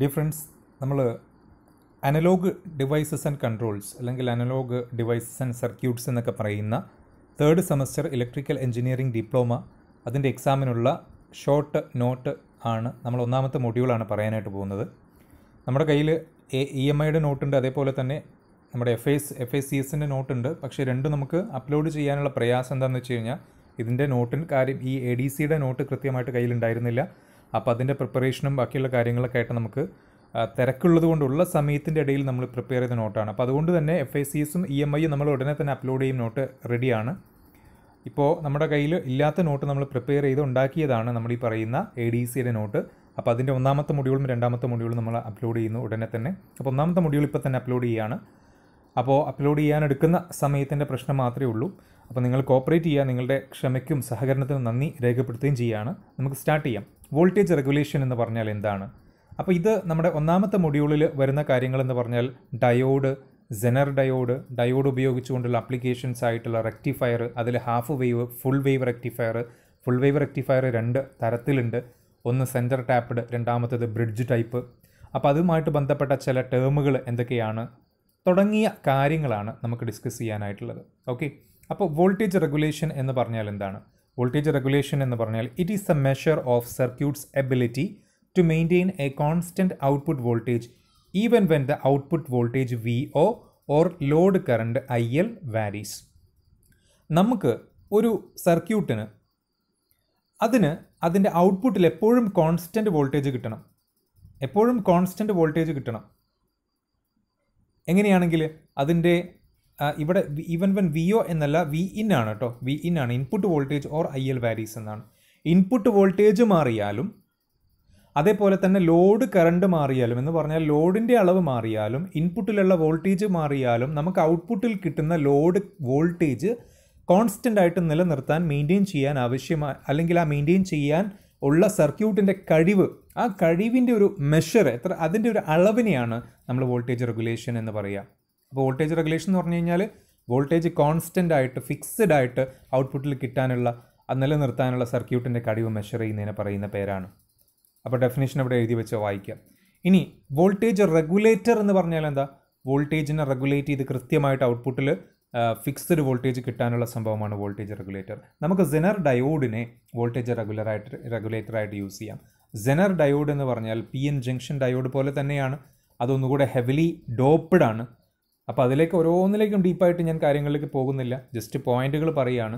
difference നമ്മൾ analogue devices and controls അല്ലെങ്കിൽ analogue devices and circuits എന്നൊക്കെ പറയുന്ന third semester electrical engineering diploma അതിൻ്റെ എക്സാമിനുള്ള ഷോർട്ട് നോട്ട് ആണ് നമ്മൾ ഒന്നാമത്തെ മൊഡ്യൂളാണ് പറയാനായിട്ട് പോകുന്നത് നമ്മുടെ കയ്യിൽ ഇ എം e ഐയുടെ നോട്ടുണ്ട് അതേപോലെ തന്നെ നമ്മുടെ F S F S C എസിൻ്റെ നോട്ടുണ്ട് പക്ഷേ രണ്ടും നമുക്ക് അപ്ലോഡ് ചെയ്യാനുള്ള പ്രയാസം എന്താണെന്ന് വെച്ച് കഴിഞ്ഞാൽ ഇതിൻ്റെ നോട്ടിന് കാര്യം ഈ എ ഡി സിയുടെ നോട്ട് കൃത്യമായിട്ട് കയ്യിലുണ്ടായിരുന്നില്ല അപ്പോൾ അതിൻ്റെ പ്രിപ്പറേഷനും ബാക്കിയുള്ള കാര്യങ്ങളൊക്കെ ആയിട്ട് നമുക്ക് തിരക്കുള്ളത് കൊണ്ടുള്ള സമയത്തിൻ്റെ ഇടയിൽ നമ്മൾ പ്രിപ്പയർ ചെയ്ത നോട്ടാണ് അപ്പോൾ അതുകൊണ്ട് തന്നെ എഫ് ഐ സിസും ഇ എം ഐയും നമ്മൾ ഉടനെ തന്നെ അപ്ലോഡ് ചെയ്യും നോട്ട് റെഡിയാണ് ഇപ്പോൾ നമ്മുടെ കയ്യിൽ ഇല്ലാത്ത നോട്ട് നമ്മൾ പ്രിപ്പയർ ചെയ്ത് ഉണ്ടാക്കിയതാണ് നമ്മൾ ഈ പറയുന്ന എ ഡി സിയുടെ നോട്ട് അപ്പോൾ അതിൻ്റെ ഒന്നാമത്തെ മൊഡ്യൂളും രണ്ടാമത്തെ മൊഡ്യൂളും നമ്മൾ അപ്ലോഡ് ചെയ്യുന്നു ഉടനെ തന്നെ അപ്പോൾ ഒന്നാമത്തെ മൊഡ്യൂൾ ഇപ്പോൾ തന്നെ അപ്ലോഡ് ചെയ്യുകയാണ് അപ്പോൾ അപ്ലോഡ് ചെയ്യാൻ എടുക്കുന്ന സമയത്തിൻ്റെ പ്രശ്നം മാത്രമേ ഉള്ളൂ അപ്പോൾ നിങ്ങൾ കോപ്പറേറ്റ് ചെയ്യുക നിങ്ങളുടെ ക്ഷമയ്ക്കും സഹകരണത്തിനും നന്ദി രേഖപ്പെടുത്തുകയും ചെയ്യുകയാണ് നമുക്ക് സ്റ്റാർട്ട് ചെയ്യാം വോൾട്ടേജ് റെഗുലേഷൻ എന്ന് പറഞ്ഞാൽ എന്താണ് അപ്പോൾ ഇത് നമ്മുടെ ഒന്നാമത്തെ മൊഡ്യൂളിൽ വരുന്ന കാര്യങ്ങളെന്ന് പറഞ്ഞാൽ ഡയോഡ് ജെനർ ഡയോഡ് ഡയോഡ് ഉപയോഗിച്ചുകൊണ്ടുള്ള അപ്ലിക്കേഷൻസ് ആയിട്ടുള്ള റെക്ടിഫയർ അതിൽ half wave full wave rectifier full wave rectifier രണ്ട് തരത്തിലുണ്ട് ഒന്ന് സെൻറ്റർ ടാപ്പ്ഡ് രണ്ടാമത്തത് ബ്രിഡ്ജ് ടൈപ്പ് അപ്പോൾ അതുമായിട്ട് ബന്ധപ്പെട്ട ചില ടേമുകൾ എന്തൊക്കെയാണ് തുടങ്ങിയ കാര്യങ്ങളാണ് നമുക്ക് ഡിസ്കസ് ചെയ്യാനായിട്ടുള്ളത് ഓക്കെ അപ്പോൾ വോൾട്ടേജ് റെഗുലേഷൻ എന്ന് പറഞ്ഞാൽ എന്താണ് വോൾട്ടേജ് റെഗുലേഷൻ എന്ന് പറഞ്ഞാൽ it is a measure of circuit's ability to maintain a constant output voltage even when the output voltage V O or load current I L varies നമുക്ക് ഒരു സർക്യൂട്ടിന് അതിന് അതിൻ്റെ ഔട്ട്പുട്ടിൽ എപ്പോഴും കോൺസ്റ്റൻറ്റ് വോൾട്ടേജ് കിട്ടണം എപ്പോഴും കോൺസ്റ്റൻറ്റ് വോൾട്ടേജ് കിട്ടണം എങ്ങനെയാണെങ്കിൽ അതിൻ്റെ ഇവിടെ ഈവൻ വെൻ വി ഒ എന്നല്ല വി ഇൻ ആണ് കേട്ടോ വി ഇൻ ആണ് input voltage or I L varies എന്നാണ് ഇൻപുട്ട് വോൾട്ടേജ് മാറിയാലും അതേപോലെ തന്നെ ലോഡ് കറണ്ട് മാറിയാലും എന്ന് പറഞ്ഞാൽ ലോഡിൻ്റെ അളവ് മാറിയാലും ഇൻപുട്ടിലുള്ള വോൾട്ടേജ് മാറിയാലും നമുക്ക് ഔട്ട്പുട്ടിൽ കിട്ടുന്ന ലോഡ് വോൾട്ടേജ് കോൺസ്റ്റൻ്റ് ആയിട്ട് നിലനിർത്താൻ മെയിൻറ്റെയിൻ ചെയ്യാൻ ആവശ്യമായി അല്ലെങ്കിൽ ആ മെയിൻറ്റെയിൻ ചെയ്യാൻ ഉള്ള സർക്യൂട്ടിൻ്റെ കഴിവ് ആ കഴിവിൻ്റെ ഒരു മെഷർ എത്ര അതിൻ്റെ ഒരു അളവിനെയാണ് നമ്മൾ വോൾട്ടേജ് റെഗുലേഷൻ എന്ന് പറയുക വോൾട്ടേജ് റെഗുലേഷൻ എന്ന് പറഞ്ഞു കഴിഞ്ഞാൽ വോൾട്ടേജ് കോൺസ്റ്റൻ്റ് ആയിട്ട് ഫിക്സഡ് ആയിട്ട് ഔട്ട്പുട്ടിൽ കിട്ടാനുള്ള അത് നിലനിർത്താനുള്ള സർക്യൂട്ടിൻ്റെ കഴിവ് മെഷർ ചെയ്യുന്നതിനെ പറയുന്ന പേരാണ് അപ്പോൾ ഡെഫിനേഷൻ അവിടെ എഴുതി വെച്ചോ വായിക്കാം ഇനി വോൾട്ടേജ് റെഗുലേറ്റർ എന്ന് പറഞ്ഞാൽ എന്താ വോൾട്ടേജിനെ റെഗുലേറ്റ് ചെയ്ത് കൃത്യമായിട്ട് ഔട്ട്പുട്ടിൽ ഫിക്സ്ഡ് വോൾട്ടേജ് കിട്ടാനുള്ള സംഭവമാണ് വോൾട്ടേജ് റെഗുലേറ്റർ നമുക്ക് സെനർ ഡയോഡിനെ വോൾട്ടേജ് റെഗുലറായിട്ട് റെഗുലേറ്ററായിട്ട് യൂസ് ചെയ്യാം സെനർ ഡയോഡ് എന്ന് പറഞ്ഞാൽ പി എൻ ജംഗ്ഷൻ ഡയോഡ് പോലെ തന്നെയാണ് അതൊന്നുകൂടെ ഹെവിലി ഡോപ്പ്ഡ് ആണ് അപ്പോൾ അതിലേക്ക് ഓരോന്നിലേക്കും ഡീപ്പായിട്ട് ഞാൻ കാര്യങ്ങളിലേക്ക് പോകുന്നില്ല ജസ്റ്റ് പോയിന്റുകൾ പറയുകയാണ്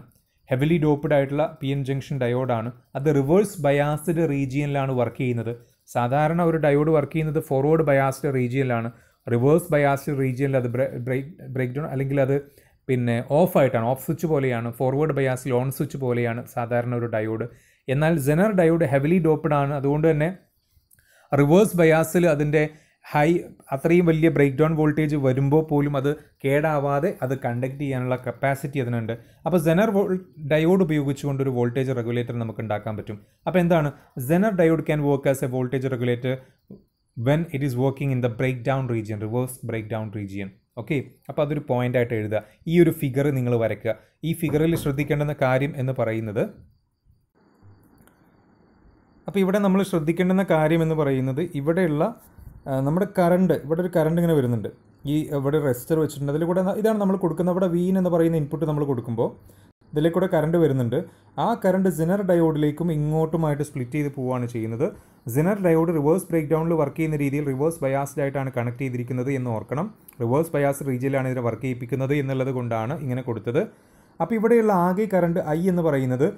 ഹെവിലി ഡോപ്പ്ഡ് ആയിട്ടുള്ള പി എൻ ജംഗ്ഷൻ ഡയോഡാണ് അത് റിവേഴ്സ് ബയാസ്ഡ് റീജിയനിലാണ് വർക്ക് ചെയ്യുന്നത് സാധാരണ ഒരു ഡയോഡ് വർക്ക് ചെയ്യുന്നത് ഫോർവേഡ് ബയാസ്ഡ് റീജിയനിലാണ് റിവേഴ്സ് ബയാസ്ഡ് റീജിയനിൽ അത് ബ്രേക്ക് ബ്രേക്ക് ഡൗൺ അല്ലെങ്കിൽ അത് പിന്നെ ഓഫ് ആയിട്ടാണ് ഓഫ് സ്വിച്ച് പോലെയാണ് ഫോർവേഡ് ബയാസിൽ ഓൺ സ്വിച്ച് പോലെയാണ് സാധാരണ ഒരു ഡയോഡ് എന്നാൽ ജനർ ഡയോഡ് ഹെവിലി ഡോപ്പ്ഡ് ആണ് അതുകൊണ്ട് തന്നെ റിവേഴ്സ് ബയാസിൽ അതിൻ്റെ ഹൈ അത്രയും വലിയ ബ്രേക്ക് ഡൗൺ വോൾട്ടേജ് വരുമ്പോൾ പോലും അത് കേടാവാതെ അത് കണ്ടക്ട് ചെയ്യാനുള്ള കപ്പാസിറ്റി അതിനുണ്ട് അപ്പോൾ സെനർ വോൾ ഡയോഡ് ഉപയോഗിച്ചുകൊണ്ട് ഒരു വോൾട്ടേജ് റെഗുലേറ്റർ നമുക്ക് ഉണ്ടാക്കാൻ പറ്റും അപ്പോൾ എന്താണ് zener diode can work as a voltage regulator when it is working in the breakdown region reverse breakdown region okay അപ്പോൾ അതൊരു ആയിട്ട് എഴുതുക ഈ ഒരു ഫിഗർ നിങ്ങൾ വരയ്ക്കുക ഈ ഫിഗറിൽ ശ്രദ്ധിക്കേണ്ടുന്ന കാര്യം എന്ന് പറയുന്നത് അപ്പോൾ ഇവിടെ നമ്മൾ ശ്രദ്ധിക്കേണ്ടുന്ന കാര്യം എന്ന് പറയുന്നത് ഇവിടെയുള്ള നമ്മുടെ കറണ്ട് ഇവിടെ ഒരു കറണ്ട് ഇങ്ങനെ വരുന്നുണ്ട് ഈ ഇവിടെ റെസിസ്റ്റർ വെച്ചിട്ടുണ്ട് അതിൽ കൂടെ ഇതാണ് നമ്മൾ കൊടുക്കുന്ന അവിടെ വീൻ എന്ന് പറയുന്ന ഇൻപുട്ട് നമ്മൾ കൊടുക്കുമ്പോൾ ഇതിലേക്ക് കൂടെ കറണ്ട് വരുന്നുണ്ട് ആ കറണ്ട് സിനർ ഡയോഡിലേക്കും ഇങ്ങോട്ടുമായിട്ട് സ്പ്ലിറ്റ് ചെയ്ത് പോവുകയാണ് ചെയ്യുന്നത് സിനർ ഡയോഡ് റിവേഴ്സ് ബ്രേക്ക് ഡൗണിൽ വർക്ക് ചെയ്യുന്ന രീതിയിൽ റിവേഴ്സ് ബയാസ്ഡ് ആയിട്ടാണ് കണക്ട് ചെയ്തിരിക്കുന്നത് എന്ന് ഓർക്കണം റിവേഴ്സ് ബയാസ് റീജിയലാണ് ഇതിനെ വർക്ക് ചെയ്യിപ്പിക്കുന്നത് എന്നുള്ളത് കൊണ്ടാണ് ഇങ്ങനെ കൊടുത്തത് അപ്പോൾ ഇവിടെയുള്ള ആകെ കറണ്ട് ഐ എന്ന് പറയുന്നത്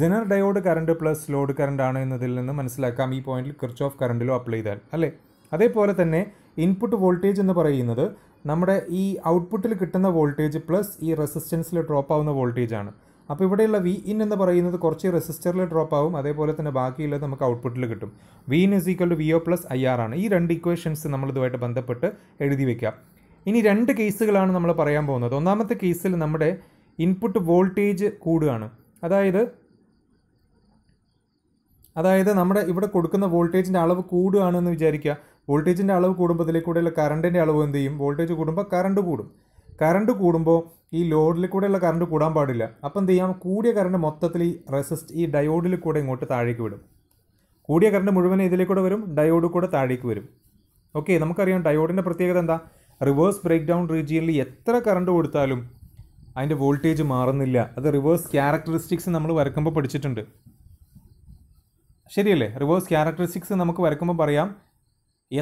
zener diode current plus load current ആണ് എന്നതിൽ നിന്ന് മനസ്സിലാക്കാം ഈ പോയിന്റിൽ കിർച്ച് ഓഫ് കറണ്ടിലോ അപ്ലൈ ചെയ്താൽ അല്ലേ അതേപോലെ തന്നെ ഇൻപുട്ട് വോൾട്ടേജ് എന്ന് പറയുന്നത് നമ്മുടെ ഈ ഔട്ട്പുട്ടിൽ കിട്ടുന്ന വോൾട്ടേജ് പ്ലസ് ഈ റെസിസ്റ്റൻസിൽ ഡ്രോപ്പ് ആവുന്ന വോൾട്ടേജാണ് അപ്പോൾ ഇവിടെയുള്ള വി ഇൻ എന്ന് പറയുന്നത് കുറച്ച് റെസിസ്റ്ററിൽ ഡ്രോപ്പ് ആവും അതേപോലെ തന്നെ ബാക്കിയുള്ളത് നമുക്ക് ഔട്ട്പുട്ടിൽ കിട്ടും V in is equal to V O plus I R ആണ് ഈ രണ്ട് ഇക്വേഷൻസ് നമ്മൾ ഇതുമായിട്ട് ബന്ധപ്പെട്ട് എഴുതി വയ്ക്കാം ഇനി രണ്ട് കേസുകളാണ് നമ്മൾ പറയാൻ പോകുന്നത് ഒന്നാമത്തെ കേസിൽ നമ്മുടെ ഇൻപുട്ട് വോൾട്ടേജ് കൂടുകയാണ് അതായത് അതായത് നമ്മുടെ ഇവിടെ കൊടുക്കുന്ന വോൾട്ടേജിൻ്റെ അളവ് കൂടുകയാണെന്ന് വിചാരിക്കുക വോൾട്ടേജിൻ്റെ അളവ് കൂടുമ്പോൾ ഇതിലെ കൂടെയുള്ള കറണ്ടിൻ്റെ അളവ് എന്ത് ചെയ്യും വോൾട്ടേജ് കൂടുമ്പോൾ കറണ്ട് കൂടും കറണ്ട് കൂടുമ്പോൾ ഈ ലോഡിൽ കൂടെയുള്ള കറണ്ട് കൂടാൻ പാടില്ല അപ്പം എന്ത് ചെയ്യാം കൂടിയ കറണ്ട് മൊത്തത്തിൽ ഈ റെസിസ്റ്റ് ഈ ഡയോഡിൽ കൂടെ ഇങ്ങോട്ട് താഴേക്ക് വിടും കൂടിയ കറണ്ട് മുഴുവൻ ഇതിലേക്കൂടെ വരും ഡയോഡ് കൂടെ താഴേക്ക് വരും ഓക്കെ നമുക്കറിയാം ഡയോഡിൻ്റെ പ്രത്യേകത എന്താ റിവേഴ്സ് ബ്രേക്ക് ഡൗൺ റീജിയനിൽ എത്ര കറണ്ട് കൊടുത്താലും അതിൻ്റെ വോൾട്ടേജ് മാറുന്നില്ല അത് റിവേഴ്സ് ക്യാരക്ടറിസ്റ്റിക്സ് നമ്മൾ വരക്കുമ്പോൾ പഠിച്ചിട്ടുണ്ട് ശരിയല്ലേ റിവേഴ്സ് ക്യാരക്ടറിസ്റ്റിക്സ് നമുക്ക് വരക്കുമ്പോൾ പറയാം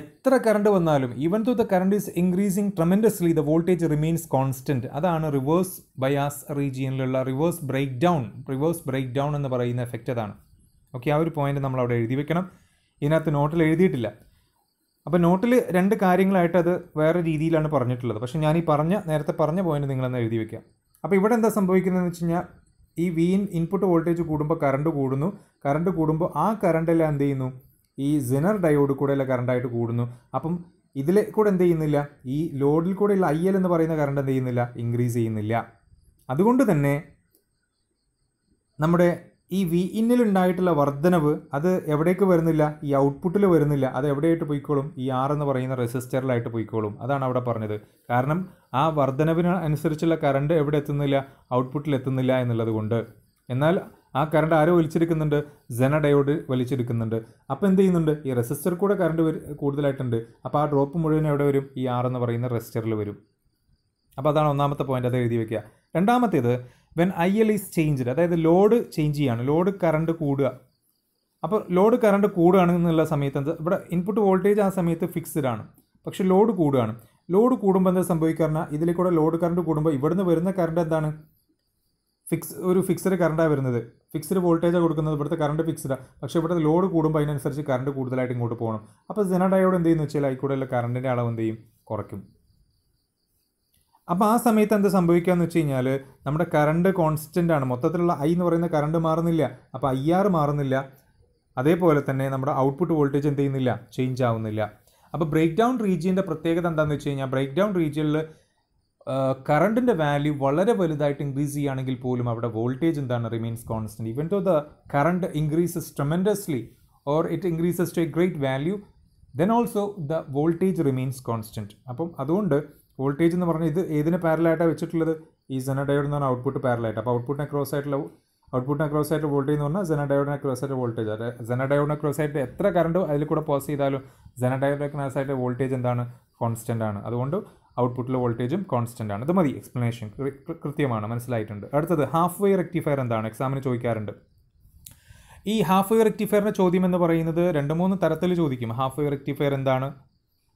എത്ര കറണ്ട് വന്നാലും even though the current is increasing tremendously the voltage remains constant അതാണ് റിവേഴ്സ് ബയാസ് റീജിയനിലുള്ള reverse breakdown reverse breakdown എന്ന് പറയുന്ന എഫക്റ്റ് അതാണ് ഓക്കെ ആ ഒരു പോയിന്റ് നമ്മൾ അവിടെ എഴുതി വെക്കണം ഇതിനകത്ത് നോട്ടിൽ എഴുതിയിട്ടില്ല അപ്പോൾ നോട്ടിൽ രണ്ട് കാര്യങ്ങളായിട്ട് അത് വേറെ രീതിയിലാണ് പറഞ്ഞിട്ടുള്ളത് പക്ഷേ ഞാൻ ഈ പറഞ്ഞ നേരത്തെ പറഞ്ഞ പോയിന്റ് നിങ്ങളെന്ന് എഴുതി വെക്കാം അപ്പോൾ ഇവിടെ എന്താ എന്ന് വെച്ച് കഴിഞ്ഞാൽ ഈ വീൻ ഇൻപുട്ട് വോൾട്ടേജ് കൂടുമ്പോൾ കറണ്ട് കൂടുന്നു കറണ്ട് കൂടുമ്പോൾ ആ കറണ്ടെല്ലാം എന്ത് ചെയ്യുന്നു ഈ സിനർ ഡയോഡ് കൂടെയുള്ള കറണ്ടായിട്ട് കൂടുന്നു അപ്പം ഇതിൽ കൂടെ എന്ത് ചെയ്യുന്നില്ല ഈ ലോഡിൽ കൂടെയുള്ള ഐ എൽ എന്ന് പറയുന്ന കറണ്ട് എന്ത് ചെയ്യുന്നില്ല ഇൻക്രീസ് ചെയ്യുന്നില്ല അതുകൊണ്ട് തന്നെ നമ്മുടെ ഈ വി ഇന്നിലുണ്ടായിട്ടുള്ള വർധനവ് അത് എവിടേക്ക് വരുന്നില്ല ഈ ഔട്ട്പുട്ടിൽ വരുന്നില്ല അത് എവിടെയായിട്ട് പോയിക്കോളും ഈ ആർ എന്ന് പറയുന്ന റെസിസ്റ്ററിലായിട്ട് പോയിക്കോളും അതാണ് അവിടെ പറഞ്ഞത് കാരണം ആ വർധനവിന് അനുസരിച്ചുള്ള കറണ്ട് എവിടെ എത്തുന്നില്ല ഔട്ട്പുട്ടിൽ എത്തുന്നില്ല എന്നുള്ളത് കൊണ്ട് എന്നാൽ ആ കറണ്ട് ആരോ വലിച്ചെടുക്കുന്നുണ്ട് സെന ഡയോഡ് വലിച്ചെടുക്കുന്നുണ്ട് അപ്പോൾ എന്ത് ചെയ്യുന്നുണ്ട് ഈ റെസിസ്റ്റർ കൂടെ കറണ്ട് കൂടുതലായിട്ടുണ്ട് അപ്പോൾ ആ ഡ്രോപ്പ് മുഴുവൻ എവിടെ വരും ഈ ആർ എന്ന് പറയുന്ന റെസിസ്റ്ററിൽ വരും അപ്പോൾ അതാണ് ഒന്നാമത്തെ പോയിന്റ് അത് എഴുതി വെക്കുക രണ്ടാമത്തേത് when I L is changed അതായത് ലോഡ് ചേഞ്ച് ചെയ്യാണ് ലോഡ് കറണ്ട് കൂടുക അപ്പോൾ ലോഡ് കറണ്ട് കൂടുകയാണെന്നുള്ള സമയത്ത് ഇവിടെ ഇൻപുട്ട് വോൾട്ടേജ് ആ സമയത്ത് ഫിക്സ്ഡ് ആണ് പക്ഷേ ലോഡ് കൂടുകയാണ് ലോഡ് കൂടുമ്പോൾ എന്താ സംഭവിക്കാറുണ്ട് ഇതിൽ കൂടെ ലോഡ് കറണ്ട് കൂടുമ്പോൾ ഇവിടുന്ന് വരുന്ന കറണ്ട് എന്താണ് ഫിക്സ് ഒരു ഫിക്സഡ് കറണ്ടാണ് വരുന്നത് ഫിക്സ്ഡ് വോൾട്ടേജ് കൊടുക്കുന്നത് ഇവിടുത്തെ കറണ്ട് ഫിക്സ്ഡാണ് പക്ഷേ ഇവിടുത്തെ ലോഡ് കൂടുമ്പോൾ അതിനനുസരിച്ച് കറണ്ട് കൂടുതലായിട്ട് ഇങ്ങോട്ട് പോകണം അപ്പോൾ ഡയോഡ് എന്ത് ചെയ്യുന്നു വെച്ചാൽ ആയിക്കൂടെയുള്ള കറണ്ടിൻ്റെ അളവ് എന്ത് ചെയ്യും കുറയ്ക്കും അപ്പോൾ ആ സമയത്ത് എന്ത് സംഭവിക്കുകയെന്ന് വെച്ച് കഴിഞ്ഞാൽ നമ്മുടെ കറണ്ട് കോൺസ്റ്റൻ്റ് ആണ് മൊത്തത്തിലുള്ള ഐ എന്ന് പറയുന്ന കറണ്ട് മാറുന്നില്ല അപ്പോൾ ഐ ആർ മാറുന്നില്ല അതേപോലെ തന്നെ നമ്മുടെ ഔട്ട്പുട്ട് വോൾട്ടേജ് എന്ത് ചെയ്യുന്നില്ല ചേഞ്ച് ആവുന്നില്ല അപ്പോൾ ബ്രേക്ക് ഡൗൺ റീജിയൻ്റെ പ്രത്യേകത എന്താണെന്ന് വെച്ച് കഴിഞ്ഞാൽ ബ്രേക്ക് ഡൗൺ റീജിയനിൽ കറണ്ടിൻ്റെ വാല്യൂ വളരെ വലുതായിട്ട് ഇൻക്രീസ് ചെയ്യുകയാണെങ്കിൽ പോലും അവിടെ വോൾട്ടേജ് എന്താണ് remains constant even though the current increases tremendously or it increases to a great value then also the voltage remains constant അപ്പം അതുകൊണ്ട് വോൾട്ടേജ് എന്ന് പറഞ്ഞാൽ ഇത് ഏതിന് പാരലായിട്ടാണ് വെച്ചിട്ടുള്ളത് ഈ സെന ഡയോഡ് എന്ന് പറഞ്ഞാൽ ഔട്ട്പുട്ട് പാരലായിട്ട് അപ്പോൾ ഔട്ട്പുട്ടിനെ ക്രോസ് ആയിട്ടുള്ള ഔട്ട്പുട്ടിനെ ക്രോസ് ആയിട്ട് വോൾട്ടേജ് എന്ന് പറഞ്ഞാൽ സെന ഡയോഡിനെ ക്രോസ് ആയിട്ട് വോൾട്ടേജ് അതായത് സെന ഡയോഡിനെ ക്രോസ് ആയിട്ട് എത്ര കറണ്ട് അതിൽ കൂടെ പാസ് ചെയ്താലും സെന ഡയോഡിനെ ക്രോസ് ആയിട്ട് വോൾട്ടേജ് എന്താണ് കോൺസ്റ്റൻ്റ് ആണ് അതുകൊണ്ട് ഔട്ട്പുട്ടിലെ വോൾട്ടേജും കോൺസ്റ്റൻ്റ് ആണ് ഇത് മതി എക്സ്പ്ലനേഷൻ കൃത്യമാണ് മനസ്സിലായിട്ടുണ്ട് അടുത്തത് ഹാഫ് വേ റെക്ടിഫയർ എന്താണ് എക്സാമിന് ചോദിക്കാറുണ്ട് ഈ ഹാഫ് വേ റെക്ടിഫയറിൻ്റെ ചോദ്യം എന്ന് പറയുന്നത് രണ്ട് മൂന്ന് തരത്തിൽ ചോദിക്കും ഹാഫ് വേ റെക്ടിഫയർ എന്താണ്